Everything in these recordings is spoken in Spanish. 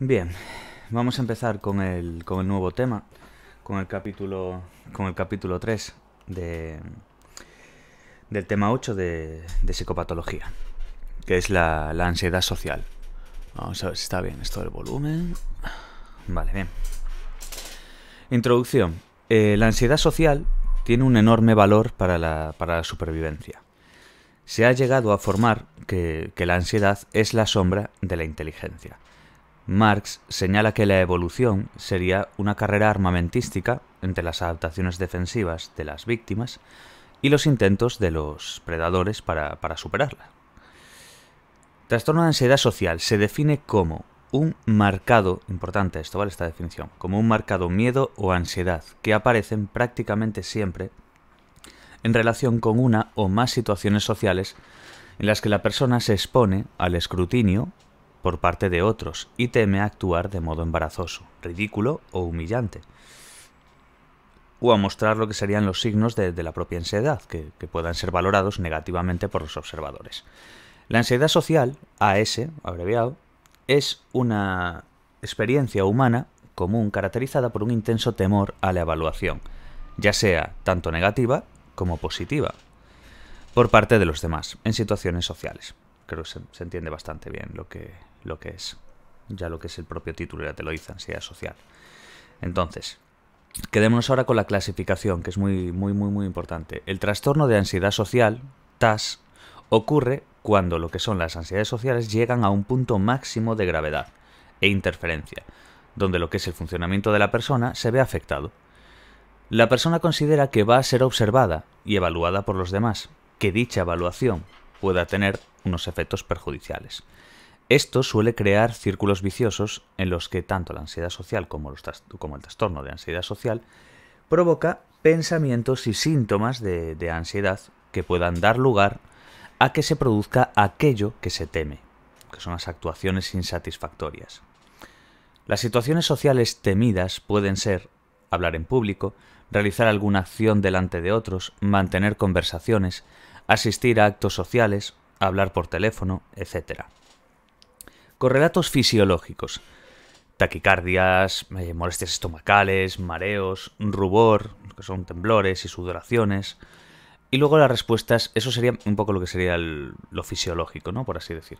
Bien, vamos a empezar con el, nuevo tema, con el capítulo, con 3 del tema 8 de, psicopatología, que es la, ansiedad social. Vamos a ver si está bien esto del volumen. Vale, bien. Introducción. Eh, la ansiedad social tiene un enorme valor para la, supervivencia. Se ha llegado a formar que la ansiedad es la sombra de la inteligencia. Marx señala que la evolución sería una carrera armamentística entre las adaptaciones defensivas de las víctimas y los intentos de los predadores para, superarlas. superarla. Trastorno de ansiedad social se define como un marcado, importante esto, ¿vale? Esta definición, como un marcado miedo o ansiedad que aparecen prácticamente siempre en relación con una o más situaciones sociales en las que la persona se expone al escrutinio por parte de otros y teme actuar de modo embarazoso, ridículo o humillante. O a mostrar lo que serían los signos de, la propia ansiedad, que, puedan ser valorados negativamente por los observadores. La ansiedad social, AS, abreviado, es una experiencia humana común caracterizada por un intenso temor a la evaluación, ya sea tanto negativa como positiva, por parte de los demás, en situaciones sociales. Creo que se entiende bastante bien lo que, lo que es, ya lo que es el propio título, ya te lo dice, ansiedad social. Entonces, quedémonos ahora con la clasificación, que es muy, muy, muy, muy importante. El trastorno de ansiedad social, TAS, ocurre cuando lo que son las ansiedades sociales llegan a un punto máximo de gravedad e interferencia, donde lo que es el funcionamiento de la persona se ve afectado. La persona considera que va a ser observada y evaluada por los demás, que dicha evaluación pueda tener unos efectos perjudiciales. Esto suele crear círculos viciosos en los que tanto la ansiedad social como, el trastorno de ansiedad social provoca pensamientos y síntomas de, de ansiedad que puedan dar lugar a que se produzca aquello que se teme, que son las actuaciones insatisfactorias. Las situaciones sociales temidas pueden ser hablar en público, realizar alguna acción delante de otros, mantener conversaciones, asistir a actos sociales, hablar por teléfono, etc correlatos fisiológicos. Taquicardias, eh, molestias estomacales, mareos, rubor, que son temblores y sudoraciones. Y luego las respuestas, eso sería un poco lo que sería lo fisiológico, ¿no? Por así decir.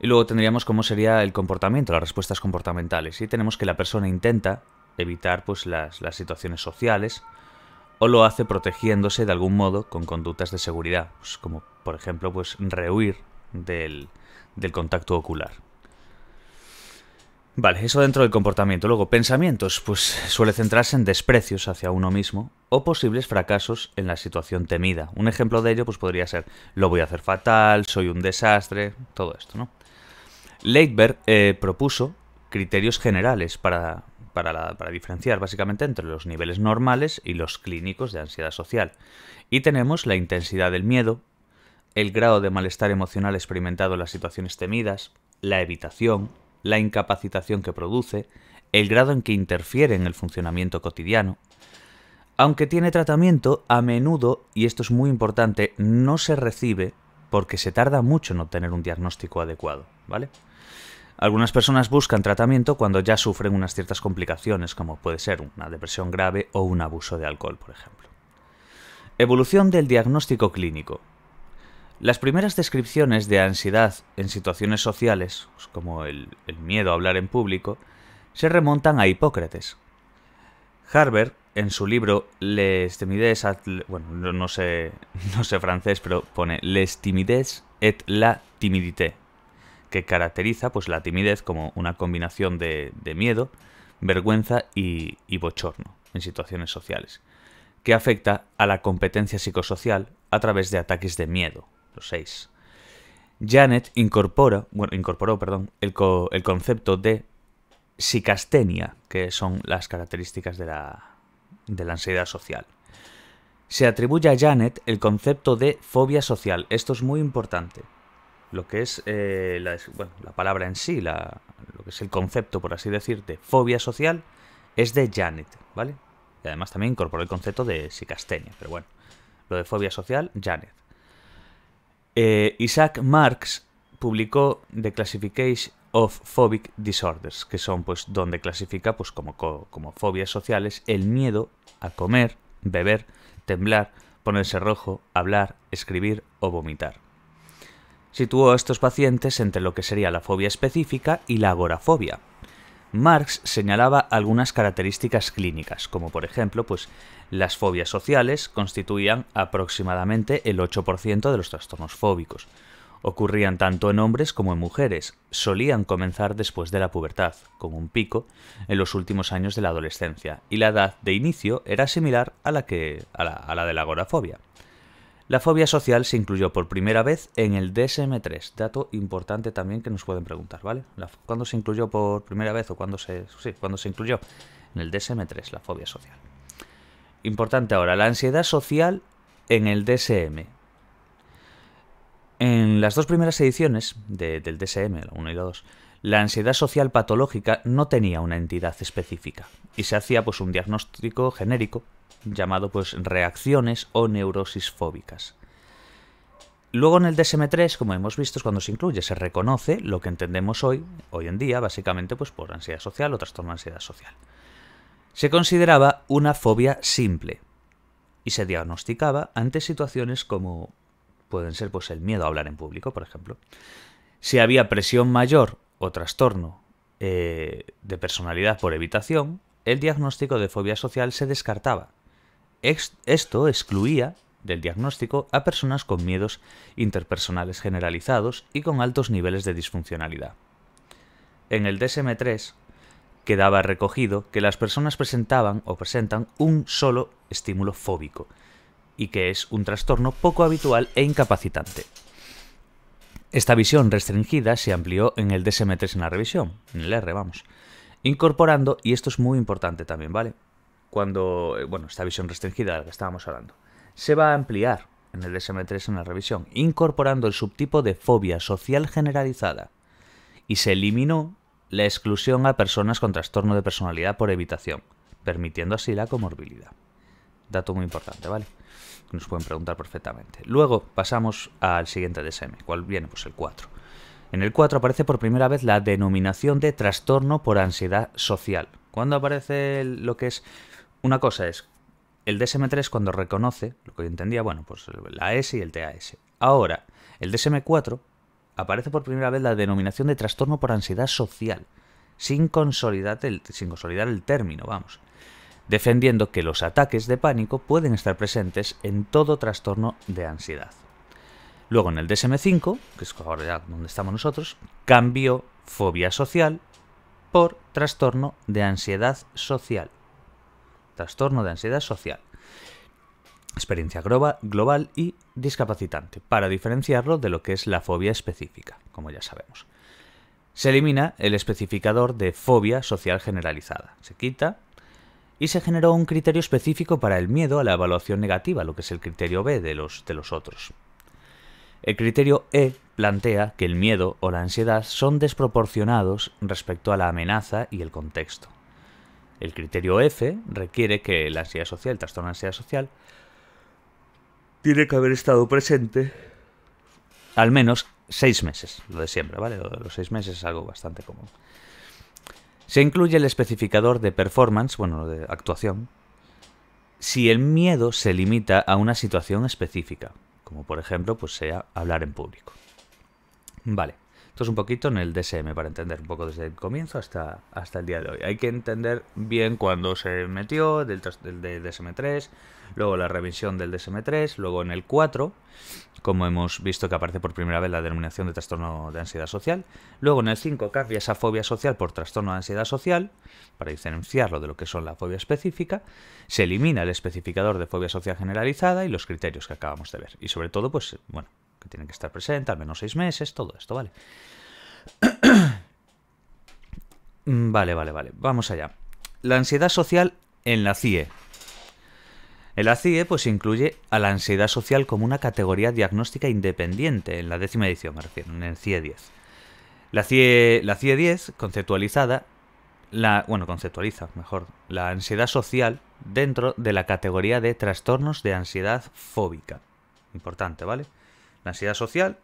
Y luego tendríamos cómo sería el comportamiento, las respuestas comportamentales. Y tenemos que la persona intenta evitar pues, las, situaciones sociales o lo hace protegiéndose de algún modo con conductas de seguridad, pues, como por ejemplo pues, rehuir del contacto ocular. Vale, eso dentro del comportamiento. Luego, pensamientos, pues suele centrarse en desprecios hacia uno mismo o posibles fracasos en la situación temida. Un ejemplo de ello pues podría ser lo voy a hacer fatal, soy un desastre, todo esto, ¿no? Leitberg eh, propuso criterios generales para, para, para diferenciar básicamente entre los niveles normales y los clínicos de ansiedad social. Y tenemos la intensidad del miedo, el grado de malestar emocional experimentado en las situaciones temidas, la evitación, la incapacitación que produce, el grado en que interfiere en el funcionamiento cotidiano. Aunque tiene tratamiento, a menudo, y esto es muy importante, no se recibe porque se tarda mucho en obtener un diagnóstico adecuado, ¿vale? Algunas personas buscan tratamiento cuando ya sufren unas ciertas complicaciones, como puede ser una depresión grave o un abuso de alcohol, por ejemplo. Evolución del diagnóstico clínico. Las primeras descripciones de ansiedad en situaciones sociales, como el, miedo a hablar en público, se remontan a Hipócrates. Harvard, en su libro Les timides, bueno, no sé, sé francés, Les et la timidité, que caracteriza pues, la timidez como una combinación de, miedo, vergüenza y, bochorno en situaciones sociales, que afecta a la competencia psicosocial a través de ataques de miedo los seis. Janet incorpora, bueno, incorporó perdón, el, concepto de psicastenia, que son las características de la, ansiedad social. Se atribuye a Janet el concepto de fobia social. Esto es muy importante. Lo que es eh, la, la, palabra en sí, lo que es el concepto, por así decir, de fobia social, es de Janet, ¿vale? Y además también incorporó el concepto de psicastenia, pero bueno, lo de fobia social, Janet. Eh, Isaac Marx publicó The Classification of Phobic Disorders, que son pues donde clasifica pues como, como fobias sociales el miedo a comer, beber, temblar, ponerse rojo, hablar, escribir o vomitar. Situó a estos pacientes entre lo que sería la fobia específica y la agorafobia. Marx señalaba algunas características clínicas, como por ejemplo, pues las fobias sociales constituían aproximadamente el 8% de los trastornos fóbicos. Ocurrían tanto en hombres como en mujeres. Solían comenzar después de la pubertad, con un pico, en los últimos años de la adolescencia, y la edad de inicio era similar a la, que, a la, de la agorafobia. La fobia social se incluyó por primera vez en el DSM-3, dato importante también que nos pueden preguntar, ¿vale? ¿Cuándo se incluyó por primera vez o cuándo se, sí, cuándo se incluyó? En el DSM-3, la fobia social importante ahora, la ansiedad social en el DSM. En las dos primeras ediciones del DSM, la 1 y la 2, la ansiedad social patológica no tenía una entidad específica y se hacía pues, un diagnóstico genérico llamado pues, reacciones o neurosis fóbicas. Luego en el DSM3, como hemos visto, es cuando se incluye, se reconoce lo que entendemos hoy, hoy en día, básicamente pues, por ansiedad social o trastorno de ansiedad social se consideraba una fobia simple y se diagnosticaba ante situaciones como pueden ser pues el miedo a hablar en público, por ejemplo. Si había presión mayor o trastorno eh, de personalidad por evitación, el diagnóstico de fobia social se descartaba. esto excluía del diagnóstico a personas con miedos interpersonales generalizados y con altos niveles de disfuncionalidad. En el DSM-3, quedaba recogido que las personas presentaban o presentan un solo estímulo fóbico y que es un trastorno poco habitual e incapacitante. Esta visión restringida se amplió en el DSM-3 en la revisión, en el R, vamos, incorporando, y esto es muy importante también, ¿vale? Cuando, eh, bueno, esta visión restringida de la que estábamos hablando, se va a ampliar en el DSM-3 en la revisión, incorporando el subtipo de fobia social generalizada, y se eliminó la exclusión a personas con trastorno de personalidad por evitación, permitiendo así la comorbilidad. Dato muy importante, ¿vale? Nos pueden preguntar perfectamente. Luego pasamos al siguiente DSM, ¿cuál viene? Pues el 4. En el 4 aparece por primera vez la denominación de trastorno por ansiedad social. Cuando aparece lo que es... Una cosa es, el DSM3 cuando reconoce, lo que yo entendía, bueno, pues la S y el TAS. Ahora, el DSM4 aparece por primera vez la denominación de trastorno por ansiedad social, sin consolidar el, término, vamos, defendiendo que los ataques de pánico pueden estar presentes en todo trastorno de ansiedad. Luego en el DSM5, que es donde estamos nosotros, cambió fobia social por trastorno de ansiedad social. Trastorno de ansiedad social experiencia global y discapacitante, para diferenciarlo de lo que es la fobia específica, como ya sabemos. Se elimina el especificador de fobia social generalizada, se quita y se generó un criterio específico para el miedo a la evaluación negativa, lo que es el criterio B de los, de los otros. El criterio E plantea que el miedo o la ansiedad son desproporcionados respecto a la amenaza y el contexto. El criterio F requiere que la ansiedad social, el trastorno de ansiedad social, tiene que haber estado presente al menos seis meses, lo de siempre, ¿vale? Los seis meses es algo bastante común. Se incluye el especificador de performance, bueno, de actuación, si el miedo se limita a una situación específica, como por ejemplo, pues sea hablar en público. Vale. Esto es un poquito en el DSM para entender un poco desde el comienzo hasta, hasta el día de hoy. Hay que entender bien cuándo se metió, del, del, del DSM3, luego la revisión del DSM3, luego en el 4, como hemos visto que aparece por primera vez la denominación de trastorno de ansiedad social, luego en el 5 cambia esa fobia social por trastorno de ansiedad social, para diferenciarlo de lo que son la fobia específica, se elimina el especificador de fobia social generalizada y los criterios que acabamos de ver. Y sobre todo, pues, bueno, que tienen que estar presente al menos seis meses, todo esto, ¿vale? vale, vale, vale, vamos allá. La ansiedad social en la CIE. la CIE, pues, incluye a la ansiedad social como una categoría diagnóstica independiente, en la décima edición me refiero, en el CIE e 10. La CIE, la CIE e 10 conceptualizada, la, bueno, conceptualiza mejor, la ansiedad social dentro de la categoría de trastornos de ansiedad fóbica. Importante, ¿vale? la ansiedad social,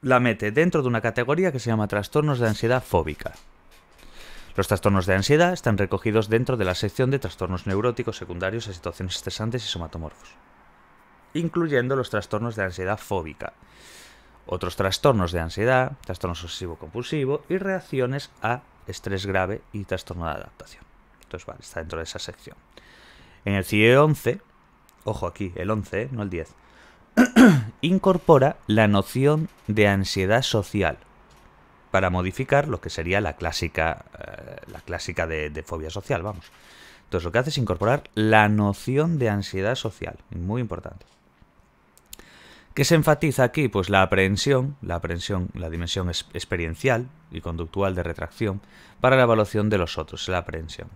la mete dentro de una categoría que se llama trastornos de ansiedad fóbica. Los trastornos de ansiedad están recogidos dentro de la sección de trastornos neuróticos secundarios a situaciones estresantes y somatomorfos, incluyendo los trastornos de ansiedad fóbica, otros trastornos de ansiedad, trastornos obsesivo-compulsivo y reacciones a estrés grave y trastorno de adaptación. Entonces, vale, está dentro de esa sección. En el CIE 11, ojo aquí, el 11, no el 10, incorpora la noción de ansiedad social para modificar lo que sería la clásica, eh, la clásica de, fobia social, vamos. Entonces lo que hace es incorporar la noción de ansiedad social, muy importante. ¿Qué se enfatiza aquí? Pues la aprehensión, la aprensión la dimensión experiencial y conductual de retracción para la evaluación de los otros, la aprehensión.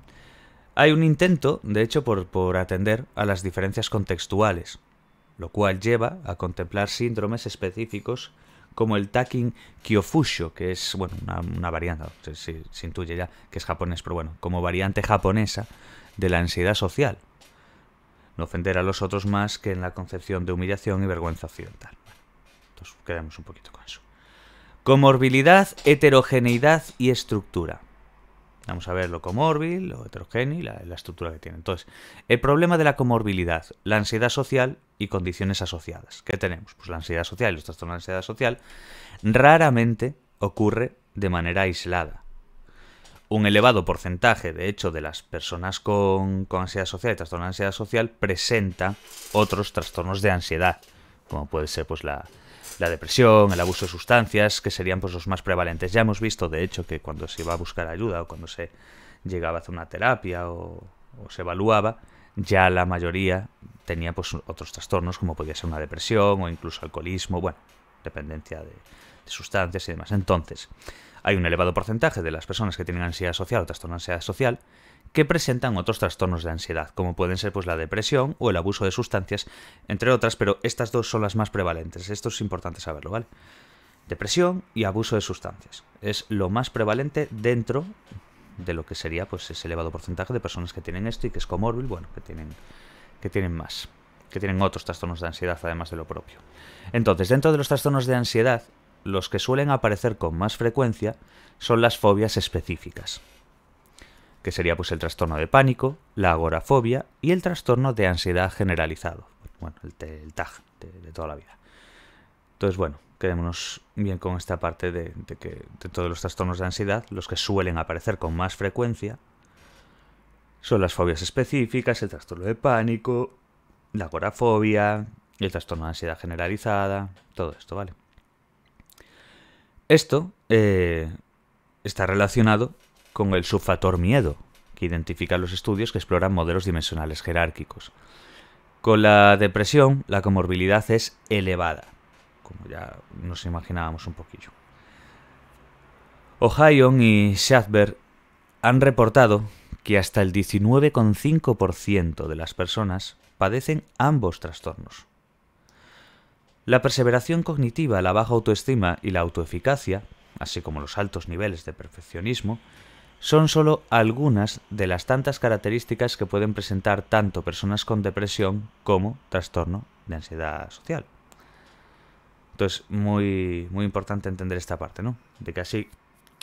Hay un intento, de hecho, por, por atender a las diferencias contextuales, lo cual lleva a contemplar síndromes específicos como el takin kyofusho, que es bueno, una, variante, se, intuye ya que es japonés, pero bueno, como variante japonesa de la ansiedad social. No ofender a los otros más que en la concepción de humillación y vergüenza occidental. entonces quedamos un poquito con eso. Comorbilidad, heterogeneidad y estructura. Vamos a ver lo comorbil lo heterogéneo y la, estructura que tiene. Entonces, el problema de la comorbilidad, la ansiedad social y condiciones asociadas. ¿Qué tenemos? Pues la ansiedad social y los trastornos de ansiedad social raramente ocurre de manera aislada. Un elevado porcentaje, de hecho, de las personas con, con ansiedad social y trastorno de ansiedad social presenta otros trastornos de ansiedad, como puede ser pues la, la depresión, el abuso de sustancias, que serían pues los más prevalentes. Ya hemos visto, de hecho, que cuando se iba a buscar ayuda o cuando se llegaba a hacer una terapia o, se evaluaba, ya la mayoría tenía pues otros trastornos, como podía ser una depresión o incluso alcoholismo, bueno, dependencia de, de sustancias y demás. Entonces, hay un elevado porcentaje de las personas que tienen ansiedad social o trastorno de ansiedad social que presentan otros trastornos de ansiedad, como pueden ser pues, la depresión o el abuso de sustancias, entre otras, pero estas dos son las más prevalentes. Esto es importante saberlo, ¿vale? Depresión y abuso de sustancias. Es lo más prevalente dentro de lo que sería pues ese elevado porcentaje de personas que tienen esto y que es comórbil, bueno, que tienen, que tienen más, que tienen otros trastornos de ansiedad además de lo propio. Entonces, dentro de los trastornos de ansiedad, los que suelen aparecer con más frecuencia son las fobias específicas que sería pues el trastorno de pánico, la agorafobia y el trastorno de ansiedad generalizado. Bueno, el, TAG de, toda la vida. Entonces, bueno, quedémonos bien con esta parte de, que de todos los trastornos de ansiedad, los que suelen aparecer con más frecuencia son las fobias específicas, el trastorno de pánico, la agorafobia, el trastorno de ansiedad generalizada, todo esto, ¿vale? Esto eh, está relacionado con el subfactor miedo, que identifican los estudios que exploran modelos dimensionales jerárquicos. Con la depresión, la comorbilidad es elevada, como ya nos imaginábamos un poquillo. Ohio y Schadberg han reportado que hasta el 19,5% de las personas padecen ambos trastornos. La perseveración cognitiva, la baja autoestima y la autoeficacia, así como los altos niveles de perfeccionismo, son solo algunas de las tantas características que pueden presentar tanto personas con depresión como trastorno de ansiedad social. Entonces, muy, muy importante entender esta parte, ¿no? De que así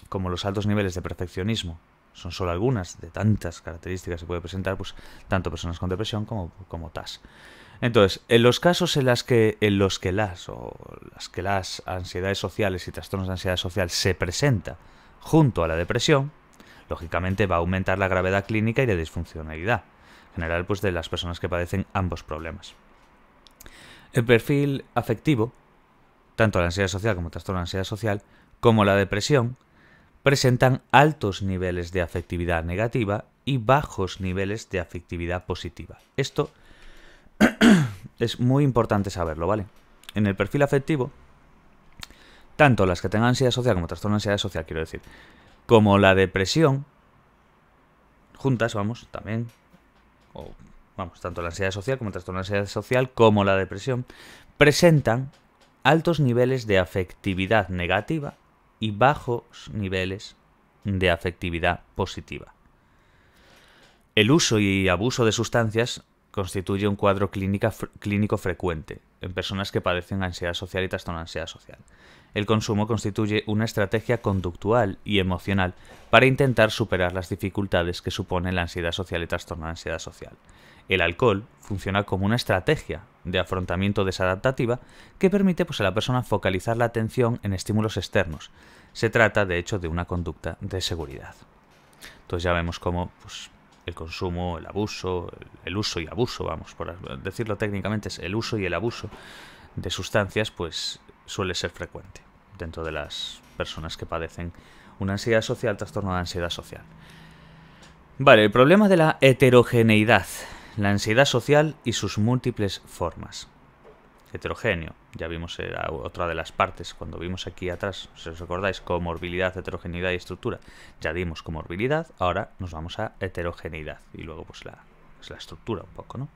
como los altos niveles de perfeccionismo son solo algunas de tantas características que puede presentar, pues tanto personas con depresión como, como TAS. Entonces, en los casos en, las que, en los que las o las que las ansiedades sociales y trastornos de ansiedad social se presenta junto a la depresión, lógicamente va a aumentar la gravedad clínica y la disfuncionalidad general pues, de las personas que padecen ambos problemas. El perfil afectivo, tanto la ansiedad social como el trastorno de ansiedad social, como la depresión, presentan altos niveles de afectividad negativa y bajos niveles de afectividad positiva. Esto es muy importante saberlo, ¿vale? En el perfil afectivo, tanto las que tengan ansiedad social como trastorno de ansiedad social, quiero decir, como la depresión, juntas, vamos, también, o vamos, tanto la ansiedad social como el trastorno de ansiedad social, como la depresión, presentan altos niveles de afectividad negativa y bajos niveles de afectividad positiva. El uso y abuso de sustancias constituye un cuadro clínica, clínico frecuente en personas que padecen ansiedad social y trastorno de ansiedad social. El consumo constituye una estrategia conductual y emocional para intentar superar las dificultades que supone la ansiedad social y trastorno de ansiedad social. El alcohol funciona como una estrategia de afrontamiento desadaptativa que permite pues, a la persona focalizar la atención en estímulos externos. Se trata, de hecho, de una conducta de seguridad. Entonces ya vemos cómo pues, el consumo, el abuso, el uso y abuso, vamos, por decirlo técnicamente, es el uso y el abuso de sustancias, pues suele ser frecuente dentro de las personas que padecen una ansiedad social, trastorno de ansiedad social. Vale, el problema de la heterogeneidad, la ansiedad social y sus múltiples formas heterogéneo. Ya vimos eh, otra de las partes cuando vimos aquí atrás, si os acordáis, comorbilidad, heterogeneidad y estructura. Ya dimos comorbilidad, ahora nos vamos a heterogeneidad y luego pues la, pues, la estructura un poco, ¿no?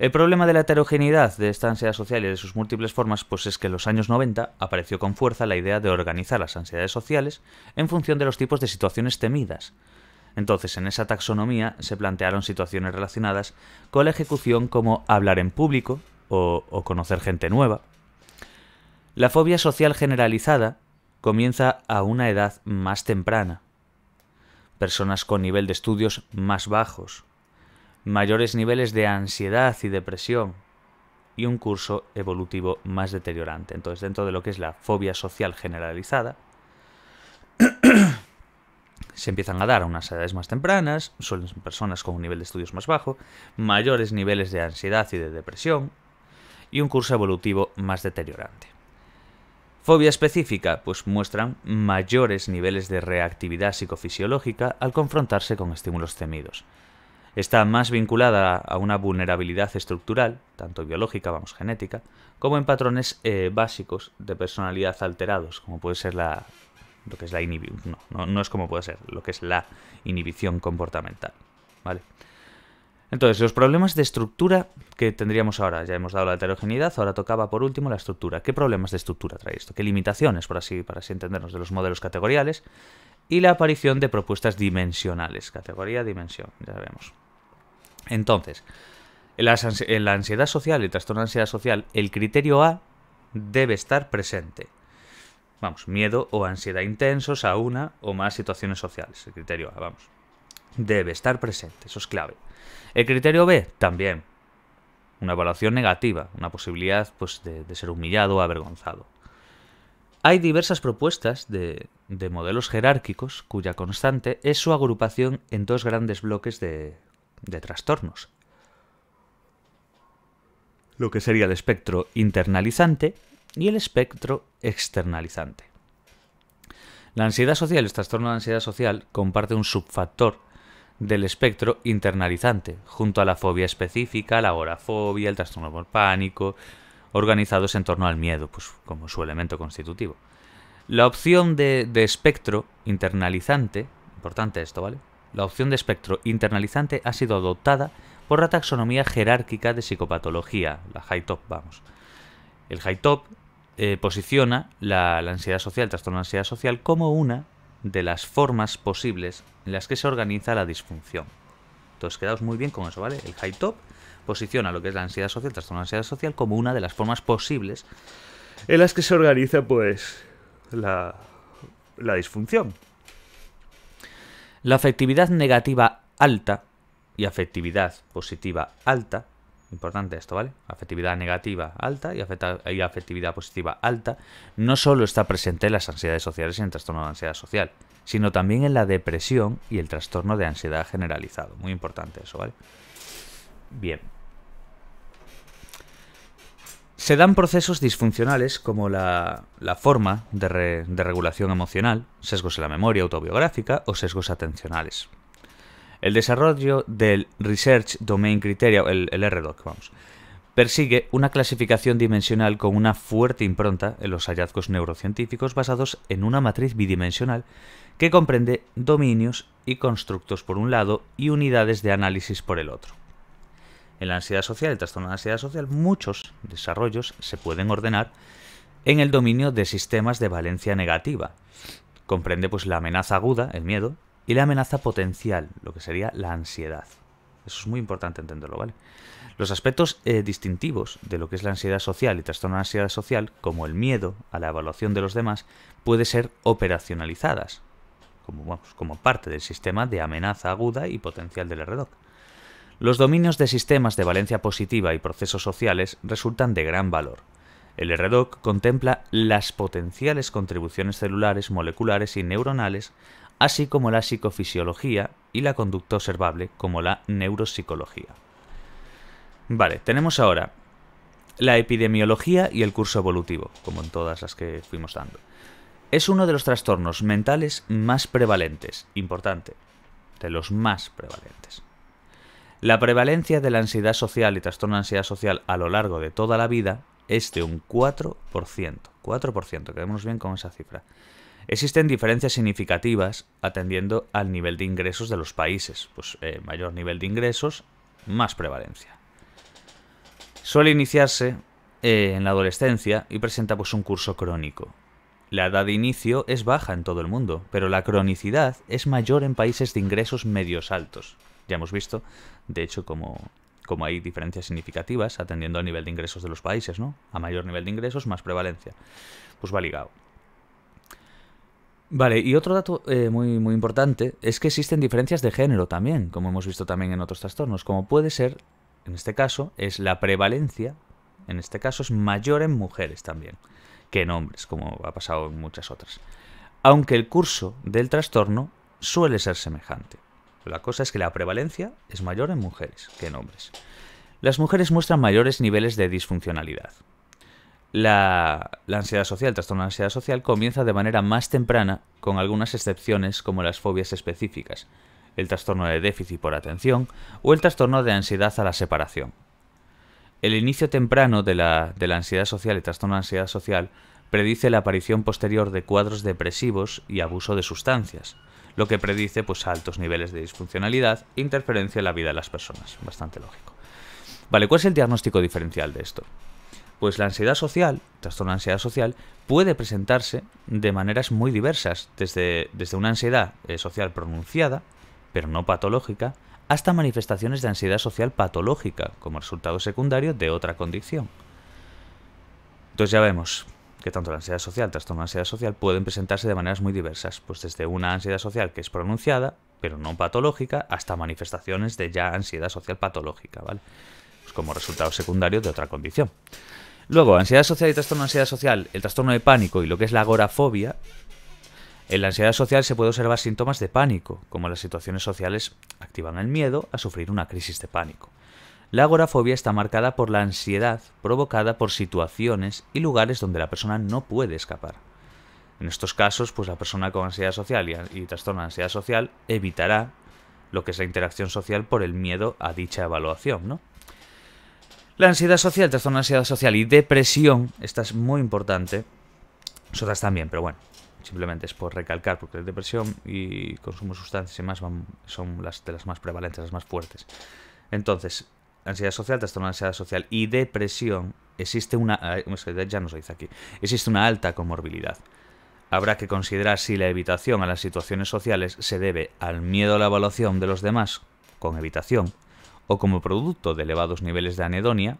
El problema de la heterogeneidad de esta ansiedad social y de sus múltiples formas pues es que en los años 90 apareció con fuerza la idea de organizar las ansiedades sociales en función de los tipos de situaciones temidas, entonces, en esa taxonomía se plantearon situaciones relacionadas con la ejecución como hablar en público, o, conocer gente nueva. La fobia social generalizada comienza a una edad más temprana. Personas con nivel de estudios más bajos, mayores niveles de ansiedad y depresión y un curso evolutivo más deteriorante. Entonces, dentro de lo que es la fobia social generalizada, se empiezan a dar a unas edades más tempranas, suelen personas con un nivel de estudios más bajo, mayores niveles de ansiedad y de depresión, y un curso evolutivo más deteriorante. Fobia específica, pues muestran mayores niveles de reactividad psicofisiológica al confrontarse con estímulos temidos. Está más vinculada a una vulnerabilidad estructural, tanto biológica, vamos, genética, como en patrones eh, básicos de personalidad alterados, como puede ser la. lo que es la inhibición. es como puede ser, lo que es la inhibición comportamental. ¿Vale? Entonces, los problemas de estructura que tendríamos ahora, ya hemos dado la heterogeneidad, ahora tocaba por último la estructura. ¿Qué problemas de estructura trae esto? ¿Qué limitaciones, por así, para así entendernos, de los modelos categoriales? Y la aparición de propuestas dimensionales, categoría, dimensión, ya vemos. Entonces, en la ansiedad social y el trastorno de ansiedad social, el criterio A debe estar presente. Vamos, miedo o ansiedad intensos a una o más situaciones sociales, el criterio A, vamos. Debe estar presente, eso es clave. El criterio B, también. Una evaluación negativa, una posibilidad pues, de, ser humillado o avergonzado. Hay diversas propuestas de, modelos jerárquicos cuya constante es su agrupación en dos grandes bloques de, trastornos. Lo que sería el espectro internalizante y el espectro externalizante. La ansiedad social, el trastorno de ansiedad social, comparte un subfactor del espectro internalizante, junto a la fobia específica, la agorafobia, el trastorno por pánico, organizados en torno al miedo, pues como su elemento constitutivo. La opción de, espectro internalizante, importante esto, ¿vale? La opción de espectro internalizante ha sido adoptada por la taxonomía jerárquica de psicopatología, la high top, vamos. El high top eh, posiciona la, la, ansiedad social, el trastorno de ansiedad social, como una de las formas posibles en las que se organiza la disfunción. Entonces quedaos muy bien con eso, ¿vale? El high top posiciona lo que es la ansiedad social, trastorno de ansiedad social, como una de las formas posibles en las que se organiza, pues, la, la disfunción. La afectividad negativa alta y afectividad positiva alta Importante esto, ¿vale? Afectividad negativa alta y, y afectividad positiva alta no solo está presente en las ansiedades sociales y en el trastorno de ansiedad social, sino también en la depresión y el trastorno de ansiedad generalizado. Muy importante eso, ¿vale? Bien. Se dan procesos disfuncionales como la, forma de, de regulación emocional, sesgos en la memoria autobiográfica o sesgos atencionales. El desarrollo del Research Domain Criteria, el, el RDoC, vamos, persigue una clasificación dimensional con una fuerte impronta en los hallazgos neurocientíficos basados en una matriz bidimensional que comprende dominios y constructos por un lado y unidades de análisis por el otro. En la ansiedad social, el trastorno de ansiedad social, muchos desarrollos se pueden ordenar en el dominio de sistemas de valencia negativa. Comprende pues la amenaza aguda, el miedo, y la amenaza potencial, lo que sería la ansiedad. Eso es muy importante entenderlo, ¿vale? Los aspectos eh, distintivos de lo que es la ansiedad social y trastorno de ansiedad social, como el miedo a la evaluación de los demás, puede ser operacionalizadas, como, pues como parte del sistema de amenaza aguda y potencial del RDoC. Los dominios de sistemas de valencia positiva y procesos sociales resultan de gran valor. El RDoC contempla las potenciales contribuciones celulares, moleculares y neuronales así como la psicofisiología y la conducta observable, como la neuropsicología. Vale, tenemos ahora la epidemiología y el curso evolutivo, como en todas las que fuimos dando. Es uno de los trastornos mentales más prevalentes, importante, de los más prevalentes. La prevalencia de la ansiedad social y trastorno de ansiedad social a lo largo de toda la vida es de un 4%. 4%, quedémonos bien con esa cifra. Existen diferencias significativas atendiendo al nivel de ingresos de los países. Pues eh, mayor nivel de ingresos, más prevalencia. Suele iniciarse eh, en la adolescencia y presenta pues, un curso crónico. La edad de inicio es baja en todo el mundo, pero la cronicidad es mayor en países de ingresos medios altos. Ya hemos visto, de hecho, como, como hay diferencias significativas atendiendo al nivel de ingresos de los países, ¿no? A mayor nivel de ingresos, más prevalencia. Pues va ligado. Vale, y otro dato eh, muy, muy importante es que existen diferencias de género también, como hemos visto también en otros trastornos, como puede ser, en este caso, es la prevalencia, en este caso es mayor en mujeres también que en hombres, como ha pasado en muchas otras. Aunque el curso del trastorno suele ser semejante. La cosa es que la prevalencia es mayor en mujeres que en hombres. Las mujeres muestran mayores niveles de disfuncionalidad, la, ansiedad social, el trastorno de ansiedad social, comienza de manera más temprana, con algunas excepciones como las fobias específicas, el trastorno de déficit por atención o el trastorno de ansiedad a la separación. El inicio temprano de la, ansiedad social y trastorno de ansiedad social predice la aparición posterior de cuadros depresivos y abuso de sustancias, lo que predice pues, altos niveles de disfuncionalidad e interferencia en la vida de las personas. Bastante lógico. Vale, ¿cuál es el diagnóstico diferencial de esto? Pues la ansiedad social, trastorno de ansiedad social, puede presentarse de maneras muy diversas, desde, desde una ansiedad eh, social pronunciada, pero no patológica, hasta manifestaciones de ansiedad social patológica, como resultado secundario de otra condición. Entonces ya vemos que tanto la ansiedad social, trastorno de ansiedad social, pueden presentarse de maneras muy diversas, pues desde una ansiedad social que es pronunciada, pero no patológica, hasta manifestaciones de ya ansiedad social patológica, ¿vale? Pues como resultado secundario de otra condición. Luego, ansiedad social y trastorno de ansiedad social, el trastorno de pánico y lo que es la agorafobia. En la ansiedad social se puede observar síntomas de pánico, como las situaciones sociales activan el miedo a sufrir una crisis de pánico. La agorafobia está marcada por la ansiedad provocada por situaciones y lugares donde la persona no puede escapar. En estos casos, pues la persona con ansiedad social y, trastorno de ansiedad social evitará lo que es la interacción social por el miedo a dicha evaluación, ¿no? La ansiedad social, trastorno de ansiedad social y depresión, esta es muy importante. Otras también, pero bueno, simplemente es por recalcar, porque depresión y consumo de sustancias y más son las de las más prevalentes, las más fuertes. Entonces, ansiedad social, trastorno de ansiedad social y depresión, existe una. Ya nos dice aquí. Existe una alta comorbilidad. Habrá que considerar si la evitación a las situaciones sociales se debe al miedo a la evaluación de los demás, con evitación, o como producto de elevados niveles de anedonia,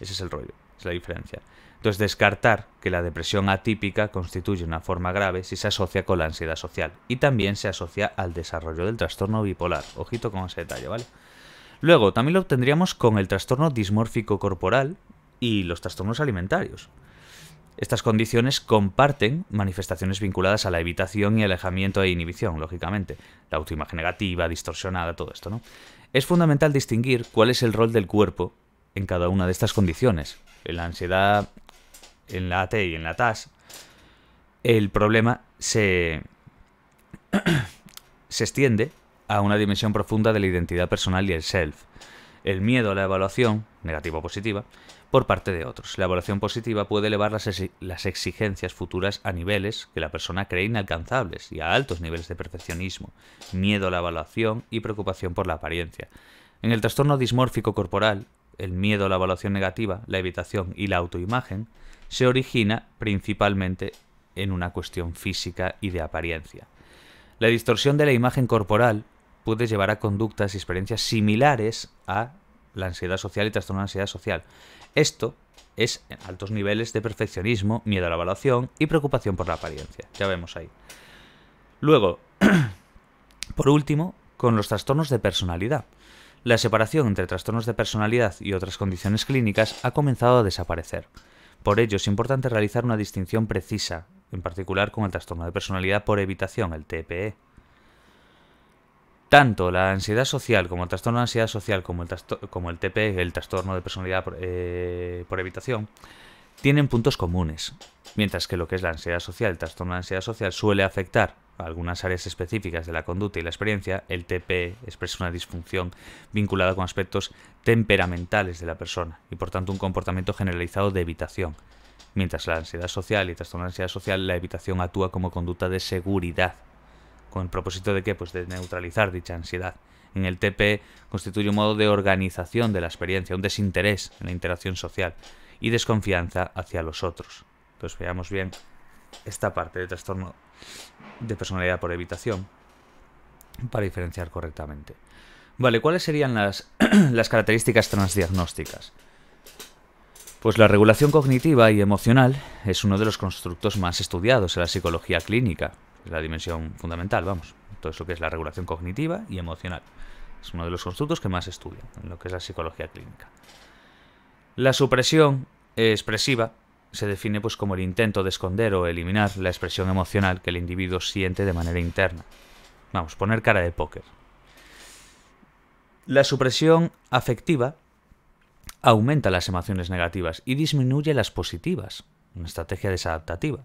ese es el rollo, es la diferencia. Entonces, descartar que la depresión atípica constituye una forma grave si se asocia con la ansiedad social y también se asocia al desarrollo del trastorno bipolar. Ojito con ese detalle, ¿vale? Luego, también lo obtendríamos con el trastorno dismórfico corporal y los trastornos alimentarios. Estas condiciones comparten manifestaciones vinculadas a la evitación y alejamiento e inhibición, lógicamente. La autoimagen negativa, distorsionada, todo esto, ¿no? es fundamental distinguir cuál es el rol del cuerpo en cada una de estas condiciones. En la ansiedad, en la AT y en la TAS, el problema se, se extiende a una dimensión profunda de la identidad personal y el self. El miedo a la evaluación, negativa o positiva, por parte de otros. La evaluación positiva puede elevar las, exigencias futuras a niveles que la persona cree inalcanzables y a altos niveles de perfeccionismo, miedo a la evaluación y preocupación por la apariencia. En el trastorno dismórfico corporal, el miedo a la evaluación negativa, la evitación y la autoimagen se origina principalmente en una cuestión física y de apariencia. La distorsión de la imagen corporal puede llevar a conductas y experiencias similares a la ansiedad social y trastorno de ansiedad social, esto es altos niveles de perfeccionismo, miedo a la evaluación y preocupación por la apariencia. Ya vemos ahí. Luego, por último, con los trastornos de personalidad. La separación entre trastornos de personalidad y otras condiciones clínicas ha comenzado a desaparecer. Por ello es importante realizar una distinción precisa, en particular con el trastorno de personalidad por evitación, el TPE. Tanto la ansiedad social como el trastorno de ansiedad social como el, como el TP, el trastorno de personalidad eh, por, evitación, tienen puntos comunes, mientras que lo que es la ansiedad social, el trastorno de ansiedad social suele afectar a algunas áreas específicas de la conducta y la experiencia, el TP expresa una disfunción vinculada con aspectos temperamentales de la persona y por tanto un comportamiento generalizado de evitación. Mientras la ansiedad social y el trastorno de ansiedad social, la evitación actúa como conducta de seguridad con el propósito de qué? pues de neutralizar dicha ansiedad. En el TP constituye un modo de organización de la experiencia, un desinterés en la interacción social y desconfianza hacia los otros. Entonces veamos bien esta parte de trastorno de personalidad por evitación para diferenciar correctamente. Vale, ¿cuáles serían las, las características transdiagnósticas? Pues la regulación cognitiva y emocional es uno de los constructos más estudiados en la psicología clínica, la dimensión fundamental, vamos, todo eso que es la regulación cognitiva y emocional. Es uno de los constructos que más estudian en lo que es la psicología clínica. La supresión expresiva se define pues como el intento de esconder o eliminar la expresión emocional que el individuo siente de manera interna. Vamos, poner cara de póker. La supresión afectiva aumenta las emociones negativas y disminuye las positivas, una estrategia desadaptativa,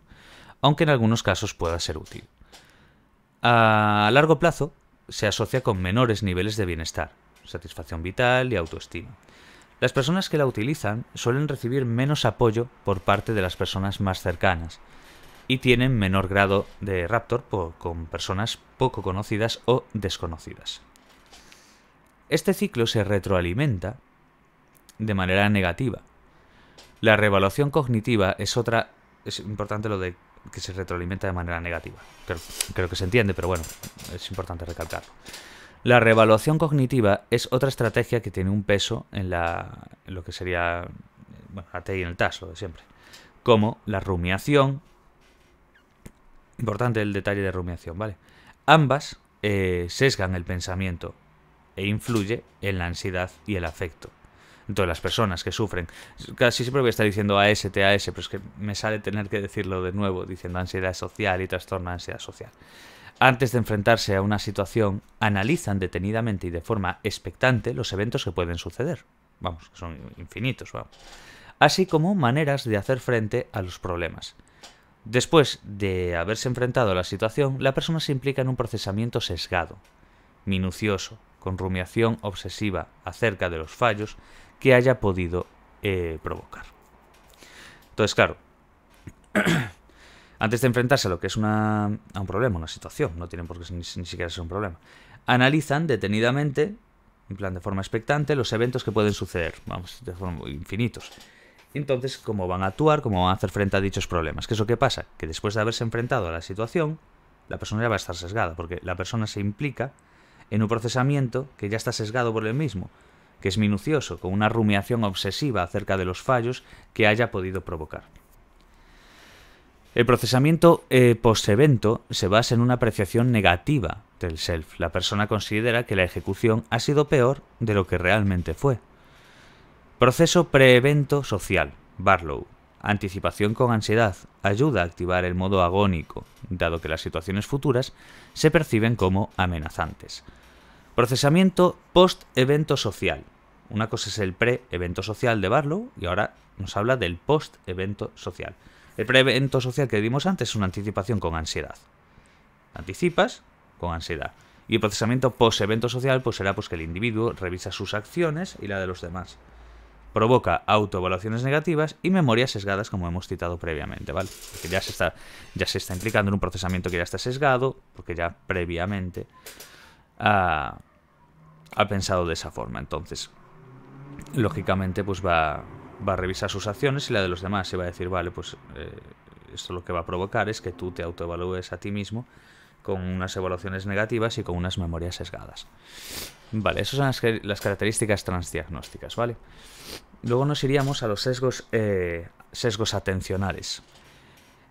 aunque en algunos casos pueda ser útil a largo plazo se asocia con menores niveles de bienestar, satisfacción vital y autoestima. Las personas que la utilizan suelen recibir menos apoyo por parte de las personas más cercanas y tienen menor grado de raptor con personas poco conocidas o desconocidas. Este ciclo se retroalimenta de manera negativa. La reevaluación cognitiva es otra, es importante lo de que se retroalimenta de manera negativa. Creo, que se entiende, pero bueno, es importante recalcarlo. La revaluación cognitiva es otra estrategia que tiene un peso en, la, lo que sería bueno, la TI en el taso, lo de siempre. Como la rumiación. Importante el detalle de rumiación, ¿vale? Ambas eh, sesgan el pensamiento e influye en la ansiedad y el afecto. Entonces, las personas que sufren, casi siempre voy a estar diciendo a pero es que me sale tener que decirlo de nuevo, diciendo ansiedad social y trastorno de ansiedad social. Antes de enfrentarse a una situación, analizan detenidamente y de forma expectante los eventos que pueden suceder. Vamos, que son infinitos, vamos. Así como maneras de hacer frente a los problemas. Después de haberse enfrentado a la situación, la persona se implica en un procesamiento sesgado, minucioso, con rumiación obsesiva acerca de los fallos que haya podido eh, provocar. Entonces, claro, antes de enfrentarse a lo que es un problema, una situación, no tienen por qué ni, siquiera ser un problema, analizan detenidamente, en plan de forma expectante, los eventos que pueden suceder, vamos, de forma infinitos. Entonces, cómo van a actuar, cómo van a hacer frente a dichos problemas. ¿Qué es lo que pasa? Que después de haberse enfrentado a la situación, la persona ya va a estar sesgada, porque la persona se implica en un procesamiento que ya está sesgado por el mismo que es minucioso, con una rumiación obsesiva acerca de los fallos que haya podido provocar. El procesamiento eh, post-evento se basa en una apreciación negativa del self. La persona considera que la ejecución ha sido peor de lo que realmente fue. Proceso pre-evento social, Barlow. Anticipación con ansiedad ayuda a activar el modo agónico, dado que las situaciones futuras se perciben como amenazantes. Procesamiento post-evento social una cosa es el pre-evento social de Barlow y ahora nos habla del post-evento social. El pre-evento social que vimos antes es una anticipación con ansiedad. Anticipas con ansiedad. Y el procesamiento post-evento social pues será pues, que el individuo revisa sus acciones y la de los demás. Provoca autoevaluaciones negativas y memorias sesgadas como hemos citado previamente, ¿vale? Porque ya se está, ya se está implicando en un procesamiento que ya está sesgado, porque ya previamente... Ah, ha pensado de esa forma. Entonces, lógicamente pues va, a revisar sus acciones y la de los demás y va a decir, vale, pues eh, esto lo que va a provocar es que tú te autoevalúes a ti mismo con unas evaluaciones negativas y con unas memorias sesgadas. Vale, esas son las, características transdiagnósticas, ¿vale? Luego nos iríamos a los sesgos, eh, sesgos atencionales.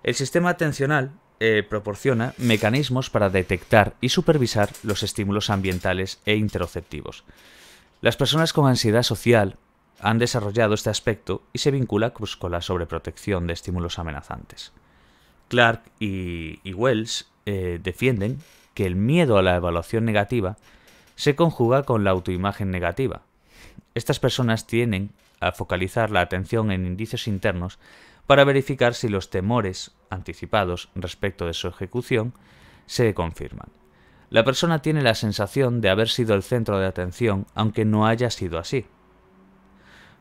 El sistema atencional eh, proporciona mecanismos para detectar y supervisar los estímulos ambientales e interoceptivos. Las personas con ansiedad social han desarrollado este aspecto y se vincula pues, con la sobreprotección de estímulos amenazantes. Clark y, Wells eh, defienden que el miedo a la evaluación negativa se conjuga con la autoimagen negativa. Estas personas tienen a focalizar la atención en indicios internos para verificar si los temores anticipados respecto de su ejecución se confirman la persona tiene la sensación de haber sido el centro de atención aunque no haya sido así.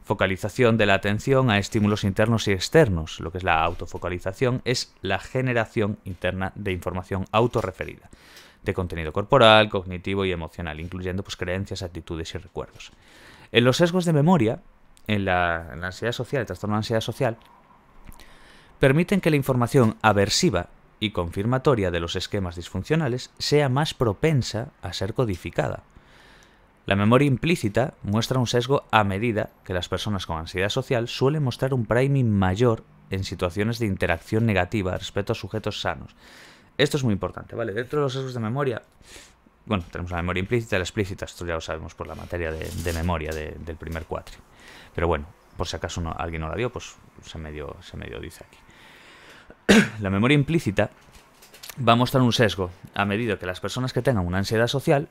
Focalización de la atención a estímulos internos y externos, lo que es la autofocalización, es la generación interna de información autorreferida, de contenido corporal, cognitivo y emocional, incluyendo pues, creencias, actitudes y recuerdos. En los sesgos de memoria, en la, ansiedad social, el trastorno de ansiedad social, permiten que la información aversiva y confirmatoria de los esquemas disfuncionales sea más propensa a ser codificada. La memoria implícita muestra un sesgo a medida que las personas con ansiedad social suelen mostrar un priming mayor en situaciones de interacción negativa respecto a sujetos sanos. Esto es muy importante, ¿vale? Dentro de los sesgos de memoria, bueno, tenemos la memoria implícita y la explícita, esto ya lo sabemos por la materia de, memoria del primer cuatri. Pero bueno, por si acaso no, alguien no la vio, pues se medio, se medio dice aquí la memoria implícita va a mostrar un sesgo a medida que las personas que tengan una ansiedad social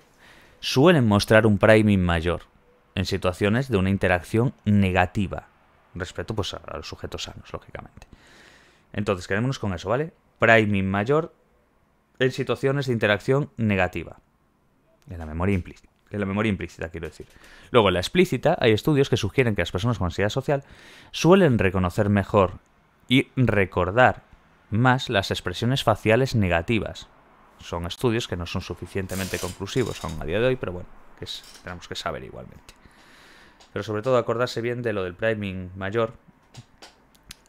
suelen mostrar un priming mayor en situaciones de una interacción negativa respecto pues, a los sujetos sanos, lógicamente. Entonces, quedémonos con eso, ¿vale? Priming mayor en situaciones de interacción negativa. En la memoria implícita. En la memoria implícita, quiero decir. Luego, en la explícita, hay estudios que sugieren que las personas con ansiedad social suelen reconocer mejor y recordar más las expresiones faciales negativas. Son estudios que no son suficientemente conclusivos aún a día de hoy, pero bueno, que tenemos que saber igualmente. Pero sobre todo acordarse bien de lo del priming mayor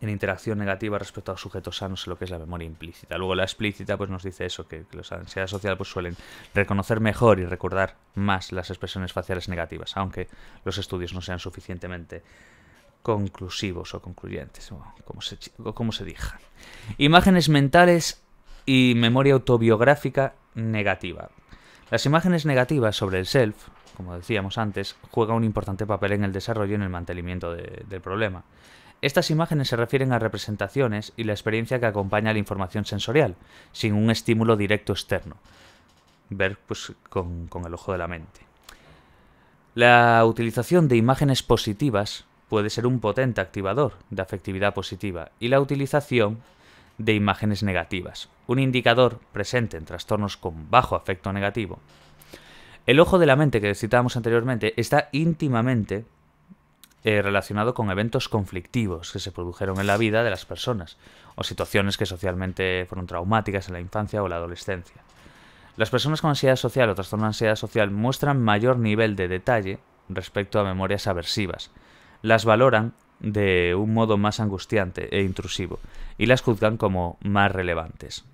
en interacción negativa respecto a sujetos sanos en lo que es la memoria implícita. Luego la explícita pues nos dice eso, que, que los ansiedad social pues suelen reconocer mejor y recordar más las expresiones faciales negativas, aunque los estudios no sean suficientemente conclusivos o concluyentes, como se, diga. Imágenes mentales y memoria autobiográfica negativa. Las imágenes negativas sobre el self, como decíamos antes, juegan un importante papel en el desarrollo y en el mantenimiento del problema. Estas imágenes se refieren a representaciones y la experiencia que acompaña la información sensorial, sin un estímulo directo externo. Ver pues, con, con el ojo de la mente. La utilización de imágenes positivas puede ser un potente activador de afectividad positiva y la utilización de imágenes negativas, un indicador presente en trastornos con bajo afecto negativo. El ojo de la mente que citábamos anteriormente está íntimamente eh, relacionado con eventos conflictivos que se produjeron en la vida de las personas o situaciones que socialmente fueron traumáticas en la infancia o la adolescencia. Las personas con ansiedad social o trastorno de ansiedad social muestran mayor nivel de detalle respecto a memorias aversivas, las valoran de un modo más angustiante e intrusivo y las juzgan como más relevantes.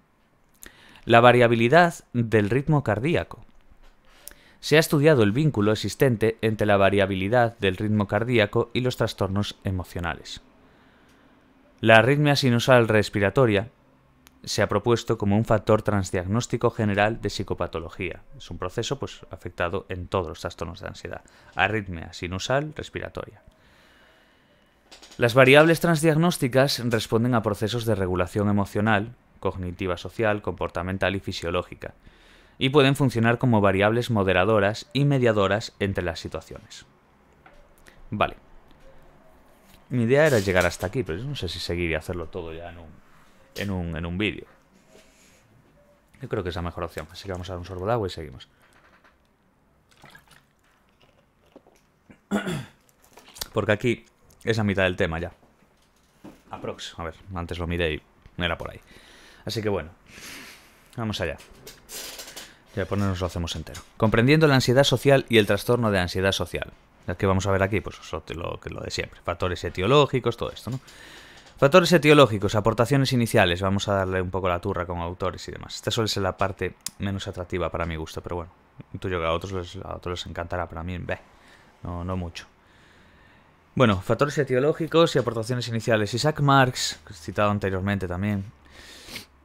La variabilidad del ritmo cardíaco. Se ha estudiado el vínculo existente entre la variabilidad del ritmo cardíaco y los trastornos emocionales. La arritmia sinusal respiratoria se ha propuesto como un factor transdiagnóstico general de psicopatología. Es un proceso pues, afectado en todos los trastornos de ansiedad. Arritmia sinusal respiratoria. Las variables transdiagnósticas responden a procesos de regulación emocional, cognitiva social, comportamental y fisiológica, y pueden funcionar como variables moderadoras y mediadoras entre las situaciones. Vale. Mi idea era llegar hasta aquí, pero yo no sé si seguir y hacerlo todo ya en un, en un vídeo. Yo creo que es la mejor opción, así que vamos a dar un sorbo de agua y seguimos. Porque aquí es mitad del tema ya. Aprox. A ver, antes lo miré y era por ahí. Así que bueno, vamos allá. Ya ponernos pues lo hacemos entero. Comprendiendo la ansiedad social y el trastorno de ansiedad social. ¿Qué vamos a ver aquí, pues lo, lo de siempre. Factores etiológicos, todo esto, ¿no? Factores etiológicos, aportaciones iniciales. Vamos a darle un poco la turra con autores y demás. Esta suele ser la parte menos atractiva para mi gusto, pero bueno. Tuyo que a otros les, a otros les encantará, para mí, no, no mucho. Bueno, factores etiológicos y aportaciones iniciales. Isaac Marx, citado anteriormente también,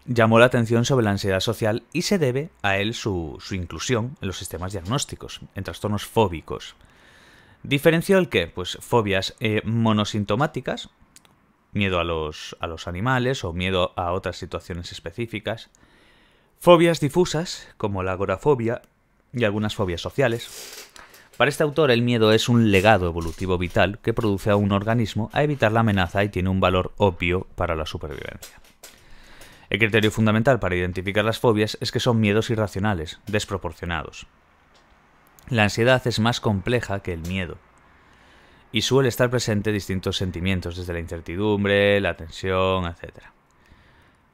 llamó la atención sobre la ansiedad social y se debe a él su, inclusión en los sistemas diagnósticos, en trastornos fóbicos. Diferenció el que, pues fobias eh, monosintomáticas, miedo a los, a los animales o miedo a otras situaciones específicas, fobias difusas, como la agorafobia y algunas fobias sociales, para este autor el miedo es un legado evolutivo vital que produce a un organismo a evitar la amenaza y tiene un valor obvio para la supervivencia. El criterio fundamental para identificar las fobias es que son miedos irracionales, desproporcionados. La ansiedad es más compleja que el miedo y suele estar presente distintos sentimientos desde la incertidumbre, la tensión, etc.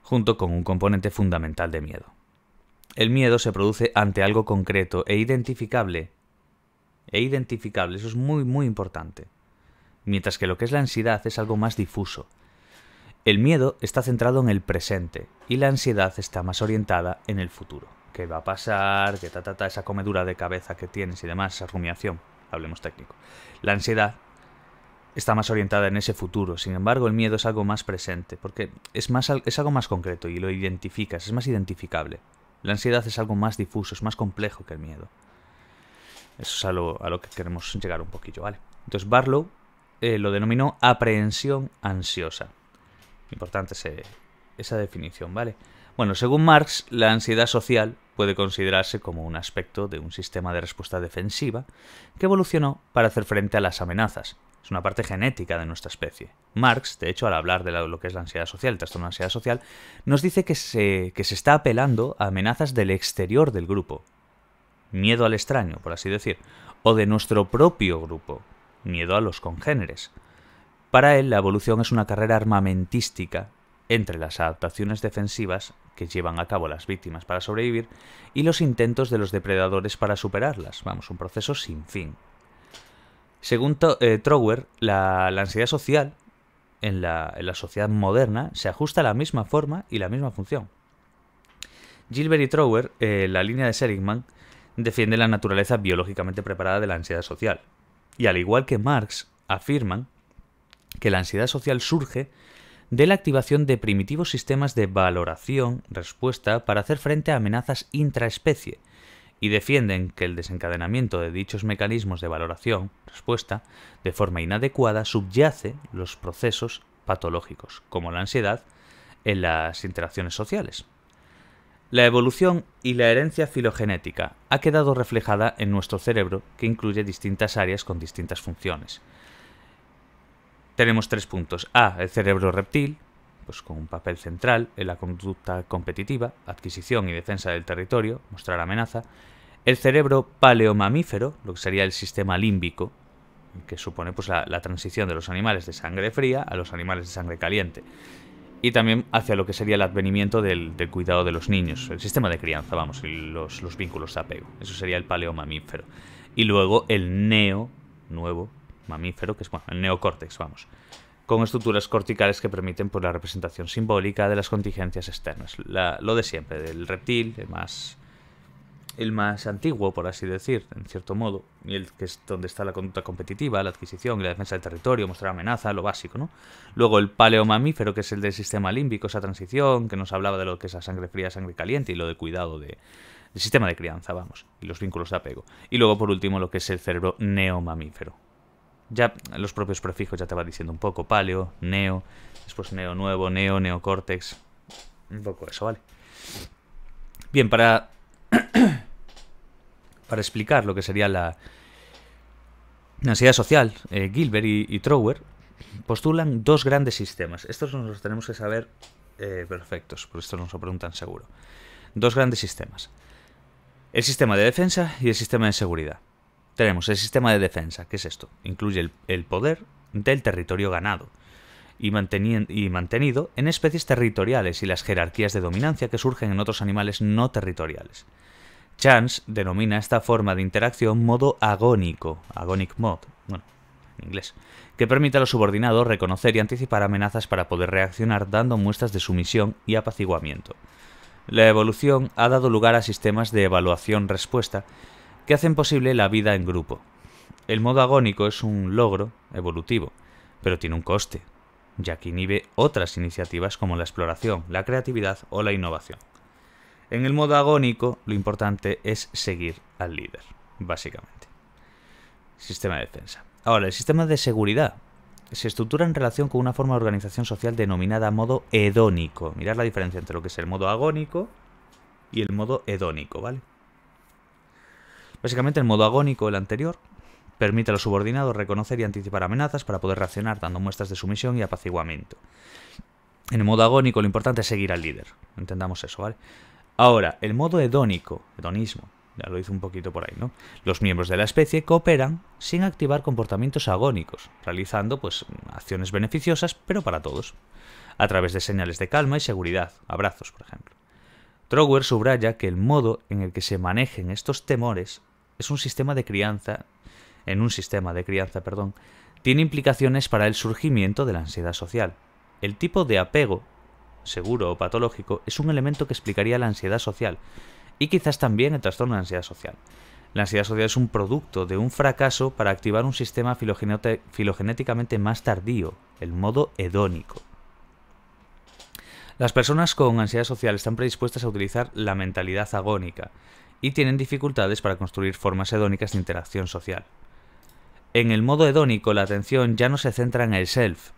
Junto con un componente fundamental de miedo. El miedo se produce ante algo concreto e identificable e identificable. Eso es muy, muy importante. Mientras que lo que es la ansiedad es algo más difuso. El miedo está centrado en el presente y la ansiedad está más orientada en el futuro. ¿Qué va a pasar? ¿Qué ta, ta, ta esa comedura de cabeza que tienes y demás? Esa rumiación. Hablemos técnico. La ansiedad está más orientada en ese futuro. Sin embargo, el miedo es algo más presente, porque es, más, es algo más concreto y lo identificas, es más identificable. La ansiedad es algo más difuso, es más complejo que el miedo. Eso es a lo, a lo que queremos llegar un poquillo, ¿vale? Entonces Barlow eh, lo denominó aprehensión ansiosa. Importante esa definición, ¿vale? Bueno, según Marx, la ansiedad social puede considerarse como un aspecto de un sistema de respuesta defensiva que evolucionó para hacer frente a las amenazas. Es una parte genética de nuestra especie. Marx, de hecho, al hablar de lo que es la ansiedad social, el trastorno de ansiedad social, nos dice que se, que se está apelando a amenazas del exterior del grupo, miedo al extraño, por así decir, o de nuestro propio grupo, miedo a los congéneres. Para él, la evolución es una carrera armamentística entre las adaptaciones defensivas que llevan a cabo las víctimas para sobrevivir y los intentos de los depredadores para superarlas. Vamos, un proceso sin fin. Según eh, Trower, la, ansiedad social en la, sociedad moderna se ajusta a la misma forma y la misma función. Gilbert y Trower, eh, la línea de Seligman, defiende la naturaleza biológicamente preparada de la ansiedad social. Y al igual que Marx, afirman que la ansiedad social surge de la activación de primitivos sistemas de valoración, respuesta, para hacer frente a amenazas intraespecie, y defienden que el desencadenamiento de dichos mecanismos de valoración, respuesta, de forma inadecuada, subyace los procesos patológicos, como la ansiedad, en las interacciones sociales. La evolución y la herencia filogenética ha quedado reflejada en nuestro cerebro que incluye distintas áreas con distintas funciones. Tenemos tres puntos. A, el cerebro reptil, pues con un papel central en la conducta competitiva, adquisición y defensa del territorio, mostrar amenaza. El cerebro paleomamífero, lo que sería el sistema límbico, que supone pues, la transición de los animales de sangre fría a los animales de sangre caliente y también hacia lo que sería el advenimiento del, cuidado de los niños, el sistema de crianza, vamos, y los, los vínculos de apego. Eso sería el paleomamífero. Y luego el neo, nuevo mamífero, que es el neocórtex, vamos, con estructuras corticales que permiten por pues, la representación simbólica de las contingencias externas. lo de siempre, del reptil, más el más antiguo, por así decir, en cierto modo, y el que es donde está la conducta competitiva, la adquisición y la defensa del territorio, mostrar amenaza, lo básico, ¿no? Luego el paleomamífero, que es el del sistema límbico, esa transición, que nos hablaba de lo que es la sangre fría, sangre caliente y lo de cuidado de, del sistema de crianza, vamos, y los vínculos de apego. Y luego, por último, lo que es el cerebro neomamífero. Ya los propios prefijos ya te va diciendo un poco, paleo, neo, después neo nuevo, neo, neocórtex, un poco eso, ¿vale? Bien, para para explicar lo que sería la, ansiedad social. Eh, Gilbert y, Trower postulan dos grandes sistemas. Estos nos los tenemos que saber eh, perfectos, por esto nos lo preguntan seguro. Dos grandes sistemas. El sistema de defensa y el sistema de seguridad. Tenemos el sistema de defensa, que es esto. Incluye el, poder del territorio ganado y mantenido en especies territoriales y las jerarquías de dominancia que surgen en otros animales no territoriales. Chance denomina esta forma de interacción modo agónico, agonic mode, bueno, en inglés, que permite a los subordinados reconocer y anticipar amenazas para poder reaccionar dando muestras de sumisión y apaciguamiento. La evolución ha dado lugar a sistemas de evaluación-respuesta que hacen posible la vida en grupo. El modo agónico es un logro evolutivo, pero tiene un coste, ya que inhibe otras iniciativas como la exploración, la creatividad o la innovación. En el modo agónico, lo importante es seguir al líder, básicamente. Sistema de defensa. Ahora, el sistema de seguridad se estructura en relación con una forma de organización social denominada modo hedónico. Mirad la diferencia entre lo que es el modo agónico y el modo hedónico, ¿vale? Básicamente el modo agónico, el anterior, permite a los subordinados reconocer y anticipar amenazas para poder reaccionar dando muestras de sumisión y apaciguamiento. En el modo agónico lo importante es seguir al líder, entendamos eso, ¿vale? Ahora, el modo hedónico, hedonismo, ya lo hice un poquito por ahí, ¿no? Los miembros de la especie cooperan sin activar comportamientos agónicos, realizando pues acciones beneficiosas, pero para todos, a través de señales de calma y seguridad, abrazos, por ejemplo. Trower subraya que el modo en el que se manejen estos temores es un sistema de crianza, en un sistema de crianza, perdón, tiene implicaciones para el surgimiento de la ansiedad social. El tipo de apego seguro o patológico es un elemento que explicaría la ansiedad social y quizás también el trastorno de ansiedad social. La ansiedad social es un producto de un fracaso para activar un sistema filogenéticamente más tardío, el modo hedónico. Las personas con ansiedad social están predispuestas a utilizar la mentalidad agónica y tienen dificultades para construir formas hedónicas de interacción social. En el modo hedónico la atención ya no se centra en el self,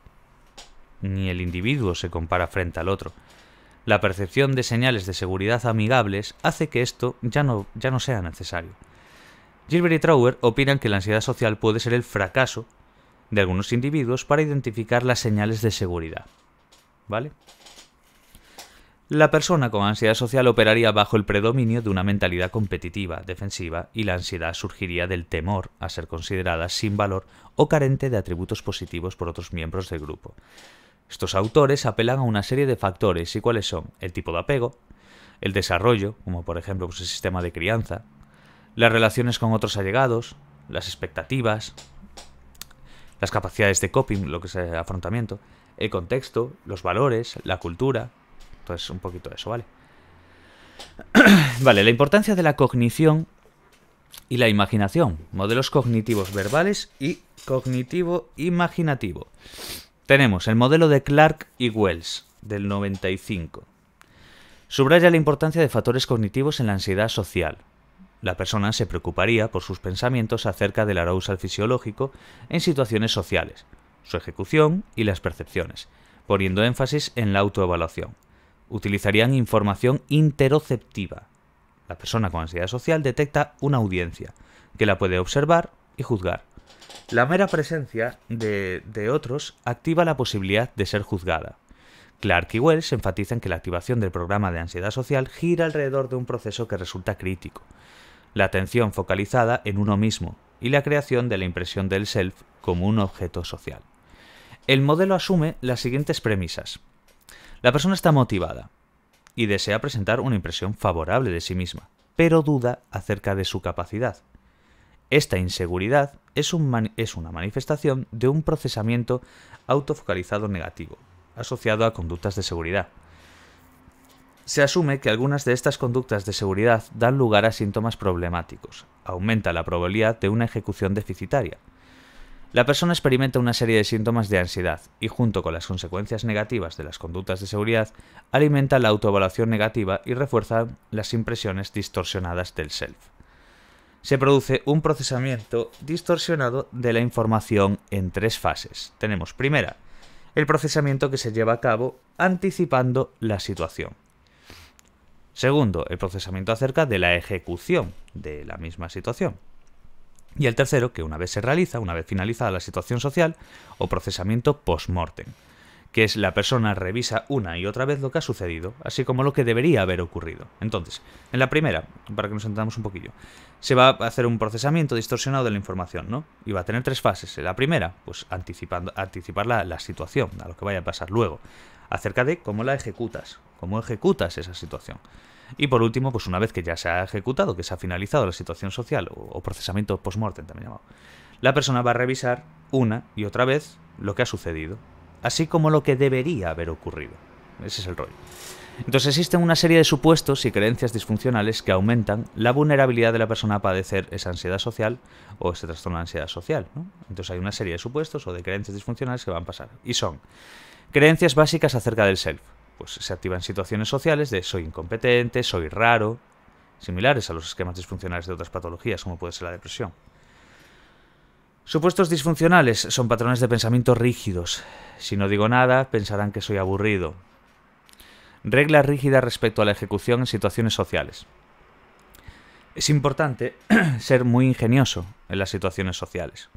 ni el individuo se compara frente al otro. La percepción de señales de seguridad amigables hace que esto ya no, ya no sea necesario. Gilbert y Trauer opinan que la ansiedad social puede ser el fracaso de algunos individuos para identificar las señales de seguridad. ¿Vale? La persona con ansiedad social operaría bajo el predominio de una mentalidad competitiva, defensiva, y la ansiedad surgiría del temor a ser considerada sin valor o carente de atributos positivos por otros miembros del grupo. Estos autores apelan a una serie de factores y cuáles son el tipo de apego, el desarrollo, como por ejemplo pues, el sistema de crianza, las relaciones con otros allegados, las expectativas, las capacidades de coping, lo que es eh, afrontamiento, el contexto, los valores, la cultura. Entonces, un poquito de eso, ¿vale? vale, la importancia de la cognición y la imaginación. Modelos cognitivos verbales y cognitivo-imaginativo. Tenemos el modelo de Clark y Wells, del 95. Subraya la importancia de factores cognitivos en la ansiedad social. La persona se preocuparía por sus pensamientos acerca del arousal fisiológico en situaciones sociales, su ejecución y las percepciones, poniendo énfasis en la autoevaluación. Utilizarían información interoceptiva. La persona con ansiedad social detecta una audiencia, que la puede observar y juzgar. La mera presencia de, otros activa la posibilidad de ser juzgada. Clark y Wells enfatizan que la activación del programa de ansiedad social gira alrededor de un proceso que resulta crítico, la atención focalizada en uno mismo y la creación de la impresión del self como un objeto social. El modelo asume las siguientes premisas. La persona está motivada y desea presentar una impresión favorable de sí misma, pero duda acerca de su capacidad. Esta inseguridad es, una manifestación de un procesamiento autofocalizado negativo, asociado a conductas de seguridad. Se asume que algunas de estas conductas de seguridad dan lugar a síntomas problemáticos, aumenta la probabilidad de una ejecución deficitaria. La persona experimenta una serie de síntomas de ansiedad y junto con las consecuencias negativas de las conductas de seguridad alimenta la autoevaluación negativa y refuerza las impresiones distorsionadas del self se produce un procesamiento distorsionado de la información en tres fases. Tenemos primera, el procesamiento que se lleva a cabo anticipando la situación. Segundo, el procesamiento acerca de la ejecución de la misma situación. Y el tercero, que una vez se realiza, una vez finalizada la situación social o procesamiento post-mortem que es la persona revisa una y otra vez lo que ha sucedido, así como lo que debería haber ocurrido. Entonces, en la primera, para que nos entendamos un poquillo, se va a hacer un procesamiento distorsionado de la información, ¿no? Y va a tener tres fases. En la primera, pues anticipar la, situación, a lo que vaya a pasar luego, acerca de cómo la ejecutas, cómo ejecutas esa situación. Y por último, pues una vez que ya se ha ejecutado, que se ha finalizado la situación social o, o procesamiento post-mortem también llamado, la persona va a revisar una y otra vez lo que ha sucedido así como lo que debería haber ocurrido. Ese es el rol. Entonces existen una serie de supuestos y creencias disfuncionales que aumentan la vulnerabilidad de la persona a padecer esa ansiedad social o ese trastorno de ansiedad social. Entonces hay una serie de supuestos o de creencias disfuncionales que van a pasar. Y son creencias básicas acerca del self. Pues se activan situaciones sociales de soy incompetente, soy raro, similares a los esquemas disfuncionales de otras patologías como puede ser la depresión. Supuestos disfuncionales son patrones de pensamiento rígidos. Si no digo nada, pensarán que soy aburrido. Regla rígida respecto a la ejecución en situaciones sociales. Es importante ser muy ingenioso en las situaciones sociales.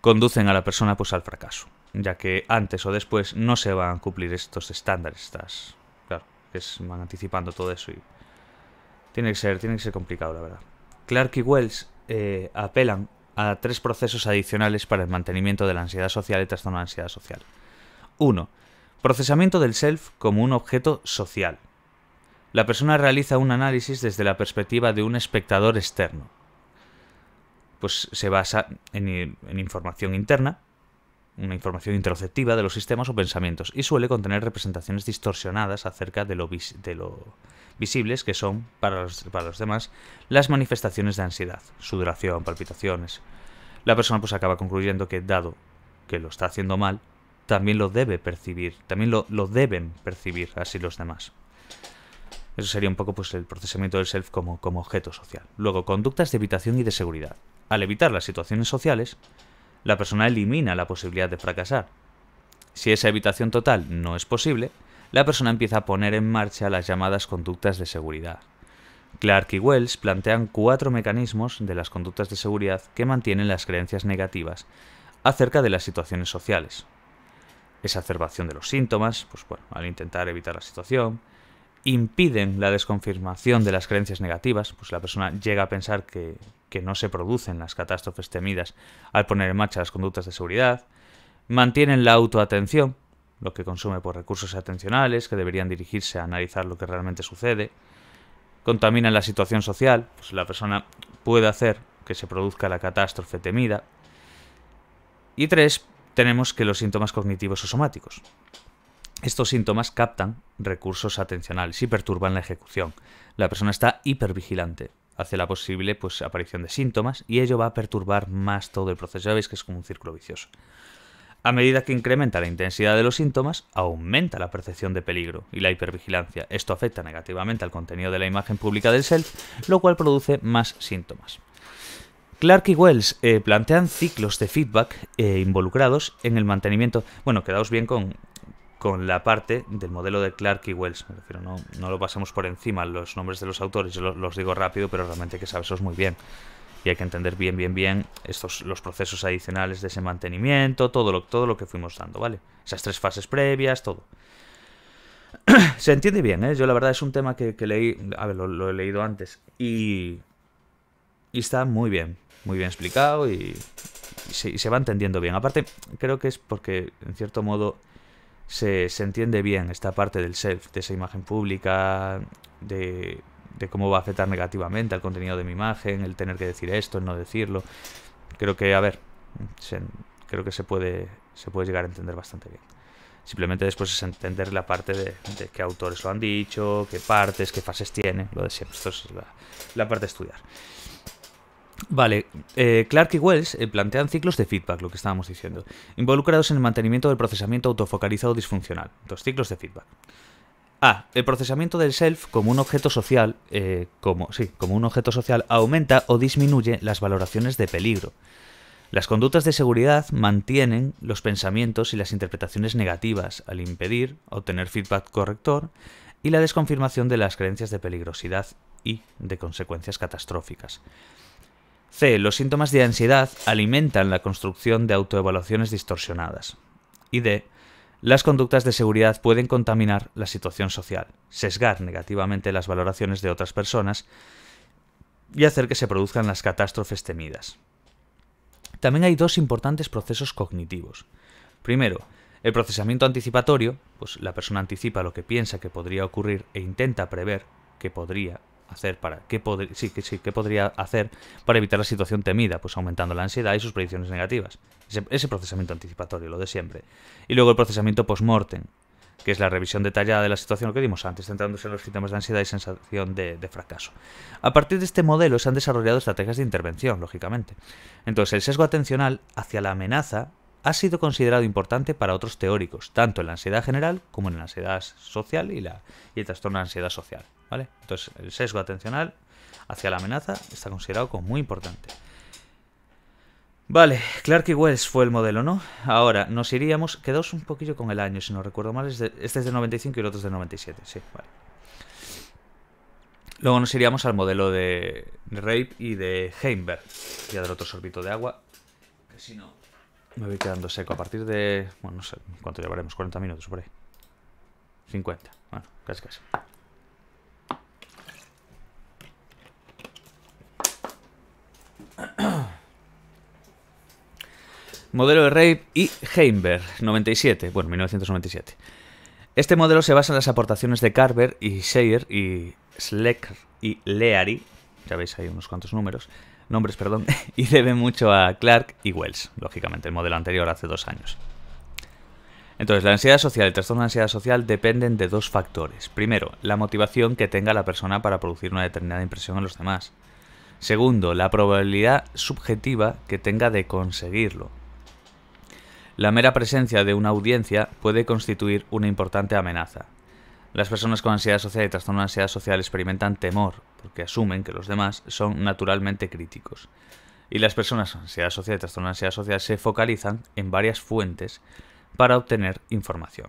Conducen a la persona pues al fracaso, ya que antes o después no se van a cumplir estos estándares, estas, claro, van anticipando todo eso y tiene que ser, tiene que ser complicado la verdad. Clark y Wells eh, apelan a tres procesos adicionales para el mantenimiento de la ansiedad social y trastorno de ansiedad social. 1. Procesamiento del self como un objeto social. La persona realiza un análisis desde la perspectiva de un espectador externo. Pues se basa en, información interna, una información introceptiva de los sistemas o pensamientos, y suele contener representaciones distorsionadas acerca de lo, de lo visibles que son, para los, para los demás, las manifestaciones de ansiedad, sudoración, palpitaciones. La persona pues acaba concluyendo que dado que lo está haciendo mal, también lo debe percibir, también lo, lo deben percibir así los demás. Eso sería un poco pues, el procesamiento del self como, como objeto social. Luego, conductas de evitación y de seguridad. Al evitar las situaciones sociales, la persona elimina la posibilidad de fracasar. Si esa evitación total no es posible, la persona empieza a poner en marcha las llamadas conductas de seguridad. Clark y Wells plantean cuatro mecanismos de las conductas de seguridad que mantienen las creencias negativas acerca de las situaciones sociales. Exacerbación de los síntomas, pues al intentar evitar la situación, impiden la desconfirmación de las creencias negativas, pues la persona llega a pensar que, no se producen las catástrofes temidas al poner en marcha las conductas de seguridad, mantienen la autoatención, lo que consume por recursos atencionales que deberían dirigirse a analizar lo que realmente sucede, contaminan la situación social, pues la persona puede hacer que se produzca la catástrofe temida, y tres, tenemos que los síntomas cognitivos o somáticos. Estos síntomas captan recursos atencionales y perturban la ejecución. La persona está hipervigilante, hace la posible pues, aparición de síntomas y ello va a perturbar más todo el proceso. Ya veis que es como un círculo vicioso. A medida que incrementa la intensidad de los síntomas, aumenta la percepción de peligro y la hipervigilancia. Esto afecta negativamente al contenido de la imagen pública del self, lo cual produce más síntomas. Clark y Wells eh, plantean ciclos de feedback eh, involucrados en el mantenimiento. Bueno, quedaos bien con, con la parte del modelo de Clark y Wells. Me refiero, no, lo pasamos por encima los nombres de los autores, los, digo rápido, pero realmente hay que saberlos muy bien y hay que entender bien, bien, bien estos, los procesos adicionales de ese mantenimiento, todo lo, todo lo que fuimos dando, ¿vale? Esas tres fases previas, todo. Se entiende bien, ¿eh? Yo la verdad es un tema que, leí, a ver, lo, he leído antes y, y está muy bien, muy bien explicado y, se, va entendiendo bien. Aparte, creo que es porque, en cierto modo, se, se entiende bien esta parte del self, de esa imagen pública, de de cómo va a afectar negativamente al contenido de mi imagen, el tener que decir esto, el no decirlo. Creo que, a ver, creo que se puede, se puede llegar a entender bastante bien. Simplemente después es entender la parte de, qué autores lo han dicho, qué partes, qué fases tiene, lo de siempre. Esto es la, parte de estudiar. Vale, eh, Clark y Wells eh, plantean ciclos de feedback, lo que estábamos diciendo, involucrados en el mantenimiento del procesamiento autofocalizado disfuncional. Dos ciclos de feedback a ah, el procesamiento del self como un objeto social, eh, como, sí, como un objeto social aumenta o disminuye las valoraciones de peligro. Las conductas de seguridad mantienen los pensamientos y las interpretaciones negativas al impedir obtener feedback corrector y la desconfirmación de las creencias de peligrosidad y de consecuencias catastróficas. C. Los síntomas de ansiedad alimentan la construcción de autoevaluaciones distorsionadas. Y D. Las conductas de seguridad pueden contaminar la situación social, sesgar negativamente las valoraciones de otras personas y hacer que se produzcan las catástrofes temidas. También hay dos importantes procesos cognitivos. Primero, el procesamiento anticipatorio, pues la persona anticipa lo que piensa que podría ocurrir e intenta prever que podría hacer para qué, sí, sí, podría hacer para evitar la situación temida, pues aumentando la ansiedad y sus predicciones negativas. Ese, procesamiento anticipatorio, lo de siempre. Y luego el procesamiento post-mortem, que es la revisión detallada de la situación, lo que vimos antes, centrándose en los síntomas de ansiedad y sensación de, fracaso. A partir de este modelo se han desarrollado estrategias de intervención, lógicamente. Entonces, el sesgo atencional hacia la amenaza ha sido considerado importante para otros teóricos, tanto en la ansiedad general como en la ansiedad social y, la, y el trastorno de ansiedad social. ¿vale? Entonces el sesgo atencional hacia la amenaza está considerado como muy importante. Vale, Clark y Wells fue el modelo, ¿no? Ahora, nos iríamos, quedaos un poquillo con el año, si no recuerdo mal, este es de 95 y el otro es de 97, sí, vale. Luego nos iríamos al modelo de Rape y de Heimberg, ya del otro sorbito de agua, que si no me voy quedando seco a partir de, bueno, no sé, ¿cuánto llevaremos? 40 minutos por ahí. 50, bueno, casi casi. Modelo de Rape y Heimberg, 97, bueno, 1997. Este modelo se basa en las aportaciones de Carver y Sayer y Slecker y Leary, ya veis ahí unos cuantos números, nombres, perdón, y debe mucho a Clark y Wells, lógicamente, el modelo anterior hace dos años. Entonces, la ansiedad social y el trastorno de ansiedad social dependen de dos factores. Primero, la motivación que tenga la persona para producir una determinada impresión en los demás. Segundo, la probabilidad subjetiva que tenga de conseguirlo. La mera presencia de una audiencia puede constituir una importante amenaza. Las personas con ansiedad social y trastorno de ansiedad social experimentan temor porque asumen que los demás son naturalmente críticos. Y las personas con ansiedad social y trastorno de ansiedad social se focalizan en varias fuentes para obtener información.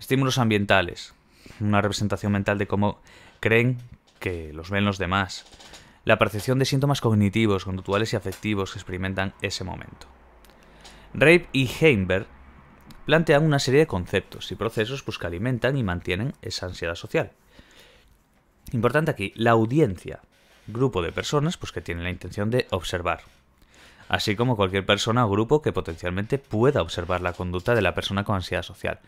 Estímulos ambientales, una representación mental de cómo creen que los ven los demás, la percepción de síntomas cognitivos, conductuales y afectivos que experimentan ese momento. Rape y Heimberg plantean una serie de conceptos y procesos pues, que alimentan y mantienen esa ansiedad social. Importante aquí, la audiencia, grupo de personas pues, que tienen la intención de observar, así como cualquier persona o grupo que potencialmente pueda observar la conducta de la persona con ansiedad social.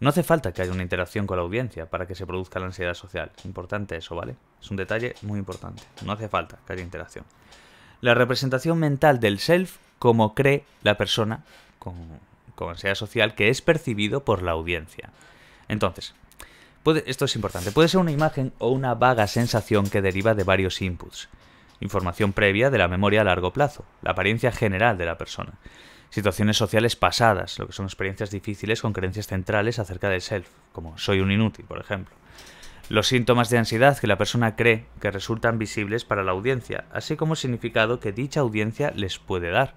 No hace falta que haya una interacción con la audiencia para que se produzca la ansiedad social. Importante eso, ¿vale? Es un detalle muy importante. No hace falta que haya interacción la representación mental del self como cree la persona con, sea social que es percibido por la audiencia. Entonces, puede, esto es importante, puede ser una imagen o una vaga sensación que deriva de varios inputs. Información previa de la memoria a largo plazo, la apariencia general de la persona, situaciones sociales pasadas, lo que son experiencias difíciles con creencias centrales acerca del self, como soy un inútil, por ejemplo, los síntomas de ansiedad que la persona cree que resultan visibles para la audiencia, así como el significado que dicha audiencia les puede dar.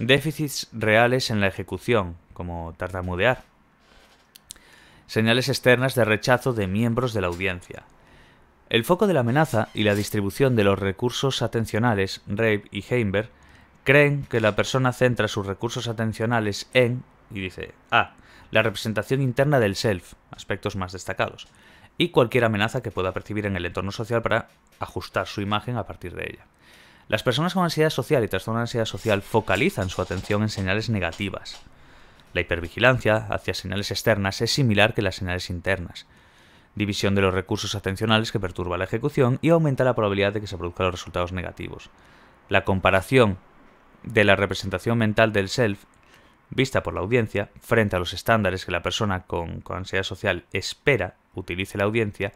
Déficits reales en la ejecución, como tartamudear. Señales externas de rechazo de miembros de la audiencia. El foco de la amenaza y la distribución de los recursos atencionales, Rave y Heimberg, creen que la persona centra sus recursos atencionales en, y dice, A. Ah, la representación interna del self, aspectos más destacados y cualquier amenaza que pueda percibir en el entorno social para ajustar su imagen a partir de ella. Las personas con ansiedad social y trastorno de ansiedad social focalizan su atención en señales negativas. La hipervigilancia hacia señales externas es similar que las señales internas. División de los recursos atencionales que perturba la ejecución y aumenta la probabilidad de que se produzcan los resultados negativos. La comparación de la representación mental del self vista por la audiencia frente a los estándares que la persona con, con ansiedad social espera utilice la audiencia,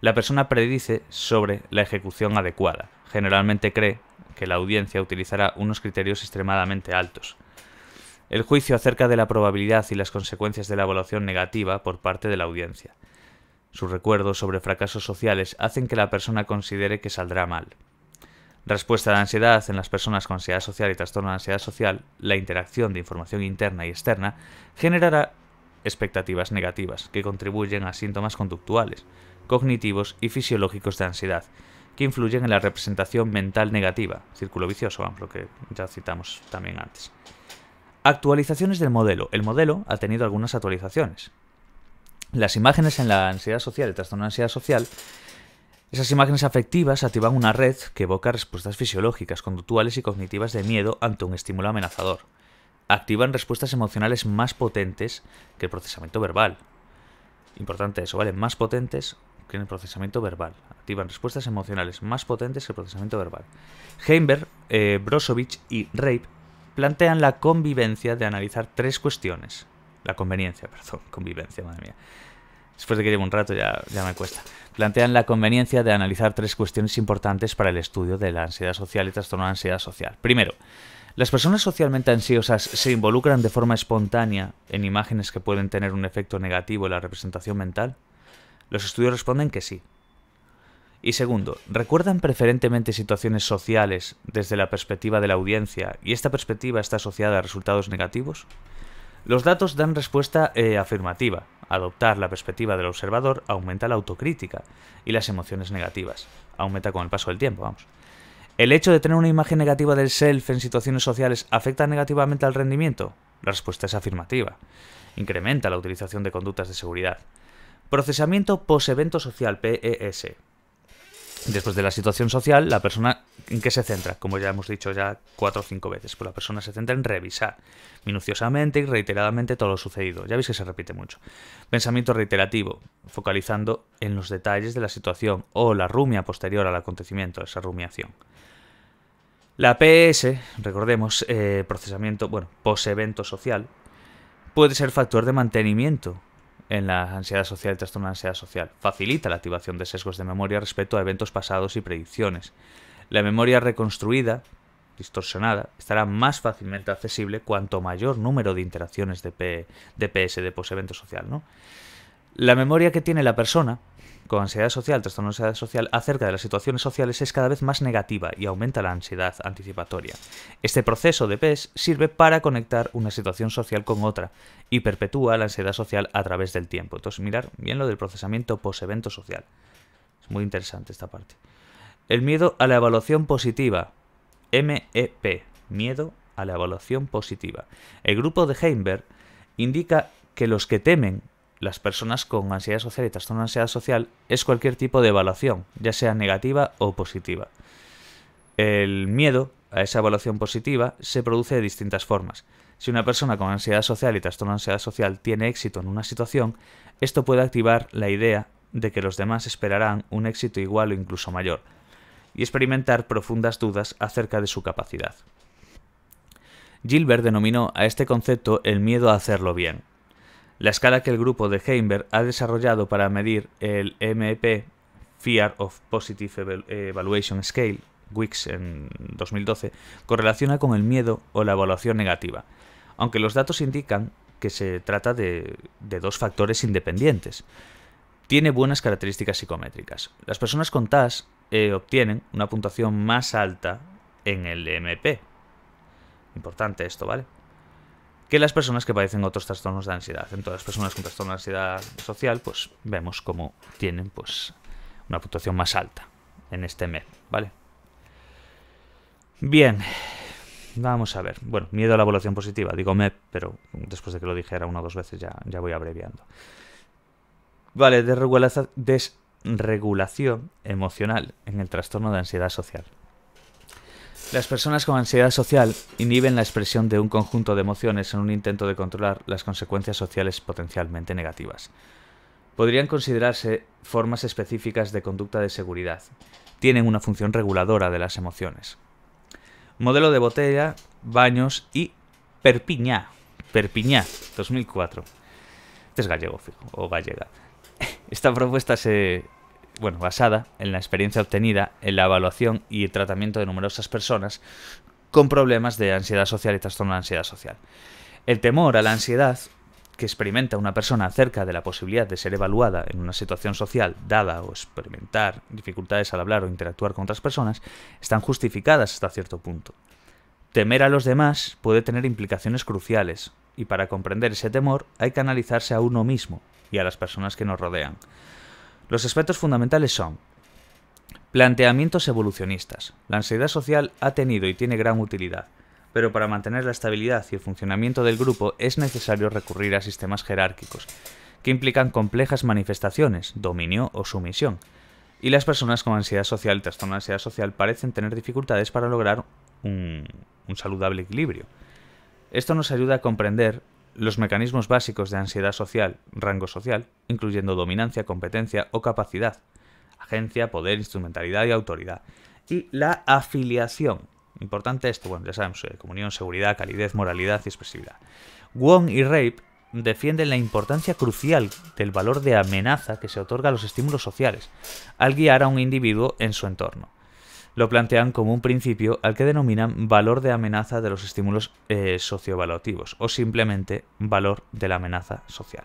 la persona predice sobre la ejecución adecuada. Generalmente cree que la audiencia utilizará unos criterios extremadamente altos. El juicio acerca de la probabilidad y las consecuencias de la evaluación negativa por parte de la audiencia. Sus recuerdos sobre fracasos sociales hacen que la persona considere que saldrá mal. Respuesta a la ansiedad en las personas con ansiedad social y trastorno de ansiedad social, la interacción de información interna y externa generará expectativas negativas, que contribuyen a síntomas conductuales, cognitivos y fisiológicos de ansiedad, que influyen en la representación mental negativa, círculo vicioso, lo que ya citamos también antes. Actualizaciones del modelo. El modelo ha tenido algunas actualizaciones. Las imágenes en la ansiedad social, el trastorno de ansiedad social, esas imágenes afectivas activan una red que evoca respuestas fisiológicas, conductuales y cognitivas de miedo ante un estímulo amenazador activan respuestas emocionales más potentes que el procesamiento verbal. Importante eso, ¿vale? Más potentes que el procesamiento verbal. Activan respuestas emocionales más potentes que el procesamiento verbal. Heimberg, eh, Brosovich y Rape plantean la convivencia de analizar tres cuestiones. La conveniencia, perdón, convivencia, madre mía. Después de que llevo un rato ya, ya me cuesta. Plantean la conveniencia de analizar tres cuestiones importantes para el estudio de la ansiedad social y trastorno de ansiedad social. Primero, las personas socialmente ansiosas se involucran de forma espontánea en imágenes que pueden tener un efecto negativo en la representación mental. Los estudios responden que sí. Y segundo, recuerdan preferentemente situaciones sociales desde la perspectiva de la audiencia y esta perspectiva está asociada a resultados negativos. Los datos dan respuesta eh, afirmativa. Adoptar la perspectiva del observador aumenta la autocrítica y las emociones negativas. Aumenta con el paso del tiempo, vamos. ¿El hecho de tener una imagen negativa del self en situaciones sociales afecta negativamente al rendimiento? La respuesta es afirmativa. Incrementa la utilización de conductas de seguridad. Procesamiento posevento evento social, PES. Después de la situación social, la persona en qué se centra, como ya hemos dicho ya cuatro o cinco veces, pues la persona se centra en revisar minuciosamente y reiteradamente todo lo sucedido. Ya veis que se repite mucho. Pensamiento reiterativo, focalizando en los detalles de la situación o la rumia posterior al acontecimiento, esa rumiación. La PS, recordemos, eh, procesamiento, bueno, post-evento social, puede ser factor de mantenimiento en la ansiedad social y trastorno de ansiedad social. Facilita la activación de sesgos de memoria respecto a eventos pasados y predicciones. La memoria reconstruida, distorsionada, estará más fácilmente accesible cuanto mayor número de interacciones de, PS de post-evento social. La memoria que tiene la persona con ansiedad social, trastorno de ansiedad social, acerca de las situaciones sociales es cada vez más negativa y aumenta la ansiedad anticipatoria. Este proceso de PES sirve para conectar una situación social con otra y perpetúa la ansiedad social a través del tiempo. Entonces, mirar bien lo del procesamiento posevento social. Es muy interesante esta parte. El miedo a la evaluación positiva, MEP, miedo a la evaluación positiva. El grupo de Heimberg indica que los que temen las personas con ansiedad social y trastorno de ansiedad social es cualquier tipo de evaluación, ya sea negativa o positiva. El miedo a esa evaluación positiva se produce de distintas formas. Si una persona con ansiedad social y trastorno de ansiedad social tiene éxito en una situación, esto puede activar la idea de que los demás esperarán un éxito igual o incluso mayor, y experimentar profundas dudas acerca de su capacidad. Gilbert denominó a este concepto el miedo a hacerlo bien, la escala que el grupo de Heimberg ha desarrollado para medir el MEP, Fear of Positive Evaluation Scale, WIX en 2012, correlaciona con el miedo o la evaluación negativa, aunque los datos indican que se trata de, dos factores independientes. Tiene buenas características psicométricas. Las personas con TAS eh, obtienen una puntuación más alta en el MP. E Importante esto, ¿vale? que las personas que padecen otros trastornos de ansiedad. entonces las personas con trastorno de ansiedad social, pues vemos cómo tienen pues una puntuación más alta en este MEP, ¿vale? Bien, vamos a ver. Bueno, miedo a la evaluación positiva. Digo MEP, pero después de que lo dijera una o dos veces ya, ya voy abreviando. Vale, desregulación emocional en el trastorno de ansiedad social. Las personas con ansiedad social inhiben la expresión de un conjunto de emociones en un intento de controlar las consecuencias sociales potencialmente negativas. Podrían considerarse formas específicas de conducta de seguridad. Tienen una función reguladora de las emociones. Modelo de botella, baños y Perpiñá. Perpiñá, 2004. Este es gallego, fijo, o gallega. Esta propuesta se, bueno, basada en la experiencia obtenida en la evaluación y el tratamiento de numerosas personas con problemas de ansiedad social y trastorno de ansiedad social. El temor a la ansiedad que experimenta una persona acerca de la posibilidad de ser evaluada en una situación social dada o experimentar dificultades al hablar o interactuar con otras personas están justificadas hasta cierto punto. Temer a los demás puede tener implicaciones cruciales, y para comprender ese temor hay que analizarse a uno mismo y a las personas que nos rodean. Los aspectos fundamentales son planteamientos evolucionistas. La ansiedad social ha tenido y tiene gran utilidad, pero para mantener la estabilidad y el funcionamiento del grupo es necesario recurrir a sistemas jerárquicos, que implican complejas manifestaciones, dominio o sumisión. Y las personas con ansiedad social, trastorno de ansiedad social, parecen tener dificultades para lograr un, un saludable equilibrio. Esto nos ayuda a comprender los mecanismos básicos de ansiedad social, rango social, incluyendo dominancia, competencia o capacidad, agencia, poder, instrumentalidad y autoridad. Y la afiliación. Importante esto, bueno, ya sabemos, eh, comunión, seguridad, calidez, moralidad y expresividad. Wong y Rape defienden la importancia crucial del valor de amenaza que se otorga a los estímulos sociales, al guiar a un individuo en su entorno lo plantean como un principio al que denominan valor de amenaza de los estímulos eh, socioevaluativos, sociovaluativos o simplemente valor de la amenaza social.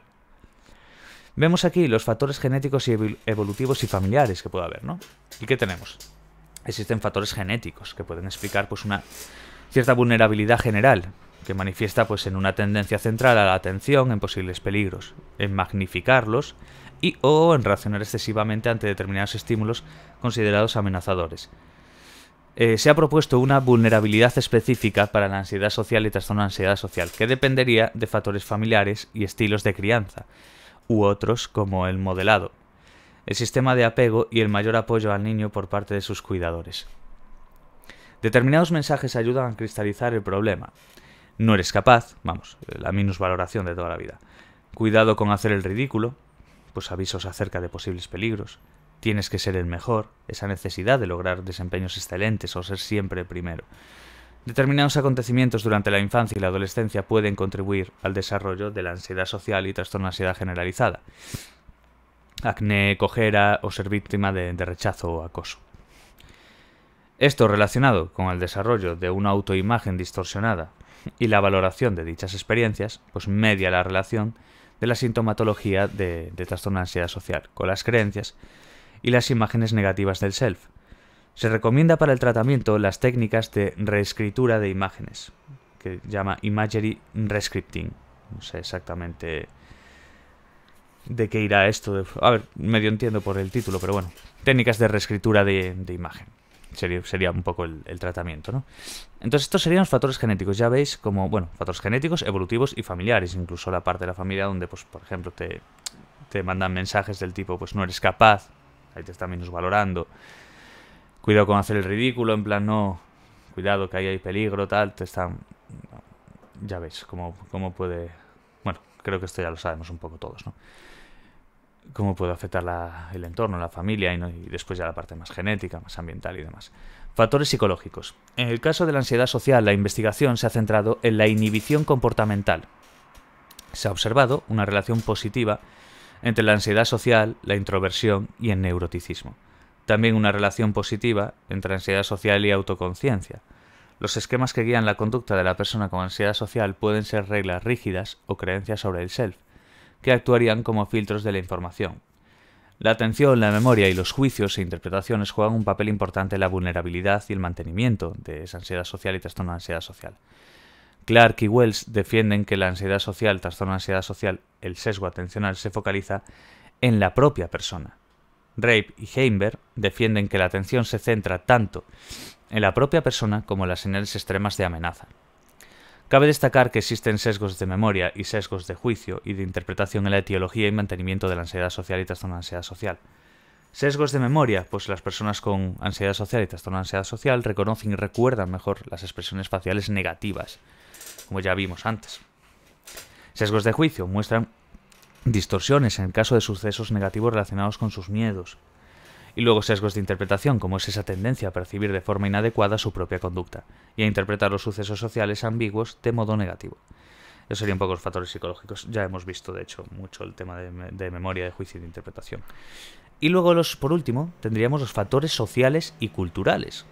Vemos aquí los factores genéticos y evolutivos y familiares que puede haber, ¿no? ¿Y qué tenemos? Existen factores genéticos que pueden explicar pues, una cierta vulnerabilidad general que manifiesta pues, en una tendencia central a la atención en posibles peligros, en magnificarlos y o en reaccionar excesivamente ante determinados estímulos considerados amenazadores, eh, se ha propuesto una vulnerabilidad específica para la ansiedad social y trastorno de ansiedad social, que dependería de factores familiares y estilos de crianza, u otros como el modelado, el sistema de apego y el mayor apoyo al niño por parte de sus cuidadores. Determinados mensajes ayudan a cristalizar el problema. No eres capaz, vamos, la minusvaloración de toda la vida. Cuidado con hacer el ridículo, pues avisos acerca de posibles peligros tienes que ser el mejor, esa necesidad de lograr desempeños excelentes o ser siempre el primero. Determinados acontecimientos durante la infancia y la adolescencia pueden contribuir al desarrollo de la ansiedad social y trastorno de ansiedad generalizada. Acné, cojera o ser víctima de, rechazo o acoso. Esto relacionado con el desarrollo de una autoimagen distorsionada y la valoración de dichas experiencias, pues media la relación de la sintomatología de, de trastorno de ansiedad social con las creencias y las imágenes negativas del self. Se recomienda para el tratamiento las técnicas de reescritura de imágenes, que llama Imagery Rescripting. No sé exactamente de qué irá esto. A ver, medio entiendo por el título, pero bueno. Técnicas de reescritura de, imagen. Sería, un poco el, tratamiento, ¿no? Entonces estos serían los factores genéticos, ya veis como, bueno, factores genéticos, evolutivos y familiares, incluso la parte de la familia donde, pues, por ejemplo, te, te mandan mensajes del tipo, pues no eres capaz, ahí te menos valorando. Cuidado con hacer el ridículo, en plan, no, cuidado que ahí hay peligro, tal, te están... Ya ves, cómo, puede... Bueno, creo que esto ya lo sabemos un poco todos, ¿no? Cómo puede afectar el entorno, la familia y, y, después ya la parte más genética, más ambiental y demás. Factores psicológicos. En el caso de la ansiedad social, la investigación se ha centrado en la inhibición comportamental. Se ha observado una relación positiva entre la ansiedad social, la introversión y el neuroticismo. También una relación positiva entre ansiedad social y autoconciencia. Los esquemas que guían la conducta de la persona con ansiedad social pueden ser reglas rígidas o creencias sobre el self, que actuarían como filtros de la información. La atención, la memoria y los juicios e interpretaciones juegan un papel importante en la vulnerabilidad y el mantenimiento de esa ansiedad social y trastorno de ansiedad social. Clark y Wells defienden que la ansiedad social, trastorno de ansiedad social, el sesgo atencional se focaliza en la propia persona. Rape y Heimberg defienden que la atención se centra tanto en la propia persona como en las señales extremas de amenaza. Cabe destacar que existen sesgos de memoria y sesgos de juicio y de interpretación en la etiología y mantenimiento de la ansiedad social y trastorno de ansiedad social. Sesgos de memoria, pues las personas con ansiedad social y trastorno de ansiedad social reconocen y recuerdan mejor las expresiones faciales negativas como ya vimos antes. Sesgos de juicio muestran distorsiones en el caso de sucesos negativos relacionados con sus miedos. Y luego sesgos de interpretación, como es esa tendencia a percibir de forma inadecuada su propia conducta y a interpretar los sucesos sociales ambiguos de modo negativo. Esos serían pocos factores psicológicos. Ya hemos visto, de hecho, mucho el tema de, memoria, de juicio y de interpretación. Y luego, los, por último, tendríamos los factores sociales y culturales.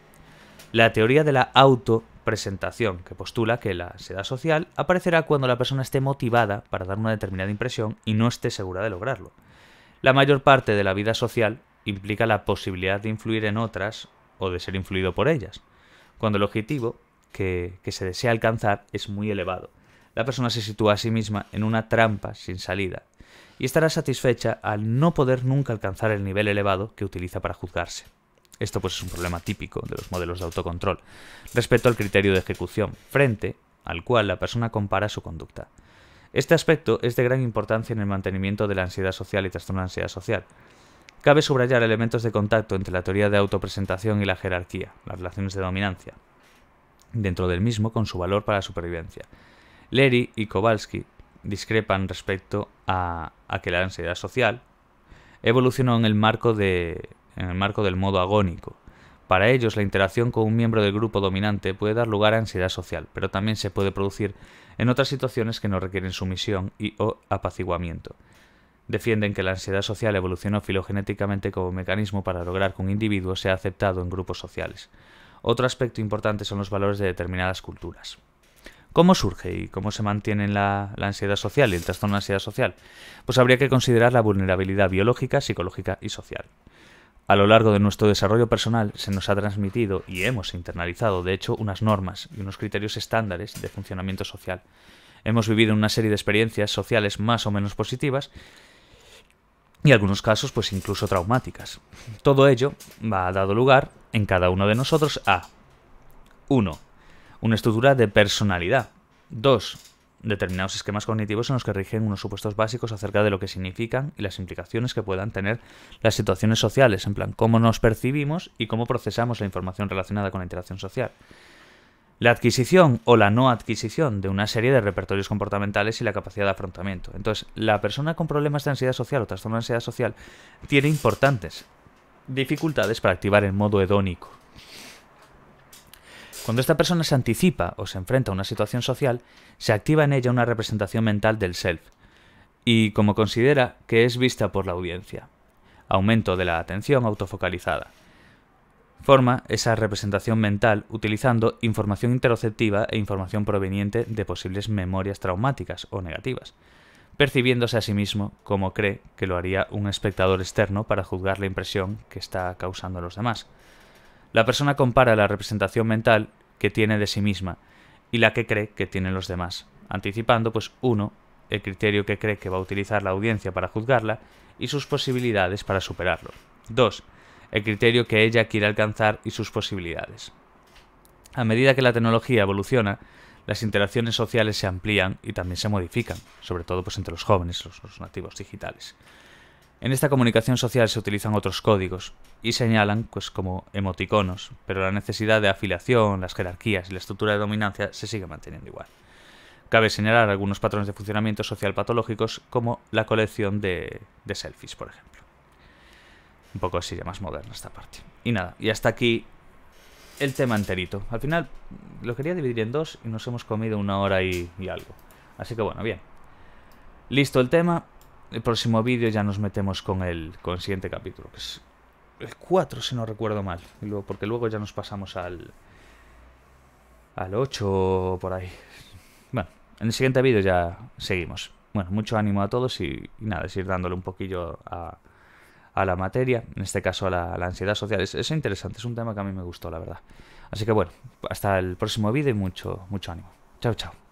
La teoría de la auto presentación, que postula que la ansiedad social aparecerá cuando la persona esté motivada para dar una determinada impresión y no esté segura de lograrlo. La mayor parte de la vida social implica la posibilidad de influir en otras o de ser influido por ellas, cuando el objetivo que, que se desea alcanzar es muy elevado. La persona se sitúa a sí misma en una trampa sin salida y estará satisfecha al no poder nunca alcanzar el nivel elevado que utiliza para juzgarse. Esto pues es un problema típico de los modelos de autocontrol, respecto al criterio de ejecución, frente al cual la persona compara su conducta. Este aspecto es de gran importancia en el mantenimiento de la ansiedad social y trastorno de ansiedad social. Cabe subrayar elementos de contacto entre la teoría de autopresentación y la jerarquía, las relaciones de dominancia, dentro del mismo con su valor para la supervivencia. Lery y Kowalski discrepan respecto a que la ansiedad social evolucionó en el marco de, en el marco del modo agónico. Para ellos, la interacción con un miembro del grupo dominante puede dar lugar a ansiedad social, pero también se puede producir en otras situaciones que no requieren sumisión y o apaciguamiento. Defienden que la ansiedad social evolucionó filogenéticamente como mecanismo para lograr que un individuo sea aceptado en grupos sociales. Otro aspecto importante son los valores de determinadas culturas. ¿Cómo surge y cómo se mantiene la, ansiedad social y el trastorno de ansiedad social? Pues habría que considerar la vulnerabilidad biológica, psicológica y social. A lo largo de nuestro desarrollo personal se nos ha transmitido y hemos internalizado, de hecho, unas normas y unos criterios estándares de funcionamiento social. Hemos vivido una serie de experiencias sociales más o menos positivas y algunos casos pues incluso traumáticas. Todo ello va dado lugar en cada uno de nosotros a 1. Una estructura de personalidad. 2 determinados esquemas cognitivos en los que rigen unos supuestos básicos acerca de lo que significan y las implicaciones que puedan tener las situaciones sociales, en plan cómo nos percibimos y cómo procesamos la información relacionada con la interacción social. La adquisición o la no adquisición de una serie de repertorios comportamentales y la capacidad de afrontamiento. Entonces, la persona con problemas de ansiedad social o trastorno de ansiedad social tiene importantes dificultades para activar el modo hedónico cuando esta persona se anticipa o se enfrenta a una situación social, se activa en ella una representación mental del self, y como considera que es vista por la audiencia. Aumento de la atención autofocalizada. Forma esa representación mental utilizando información interoceptiva e información proveniente de posibles memorias traumáticas o negativas, percibiéndose a sí mismo como cree que lo haría un espectador externo para juzgar la impresión que está causando a los demás. La persona compara la representación mental que tiene de sí misma y la que cree que tienen los demás, anticipando, pues, uno, el criterio que cree que va a utilizar la audiencia para juzgarla y sus posibilidades para superarlo. 2. El criterio que ella quiere alcanzar y sus posibilidades. A medida que la tecnología evoluciona, las interacciones sociales se amplían y también se modifican, sobre todo pues, entre los jóvenes, los nativos digitales. En esta comunicación social se utilizan otros códigos y señalan pues, como emoticonos, pero la necesidad de afiliación, las jerarquías y la estructura de dominancia se sigue manteniendo igual. Cabe señalar algunos patrones de funcionamiento social patológicos como la colección de, selfies, por ejemplo. Un poco así ya más moderna esta parte. Y nada, y hasta aquí el tema enterito. Al final lo quería dividir en dos y nos hemos comido una hora y algo. Así que bueno, bien. Listo el tema, el próximo vídeo ya nos metemos con el, con siguiente capítulo, que es el 4 si no recuerdo mal, y luego, porque luego ya nos pasamos al, al 8 por ahí. Bueno, en el siguiente vídeo ya seguimos. Bueno, mucho ánimo a todos y, nada, es ir dándole un poquillo a, a la materia, en este caso a la, ansiedad social. Es, es, interesante, es un tema que a mí me gustó, la verdad. Así que bueno, hasta el próximo vídeo y mucho, mucho ánimo. Chao, chao.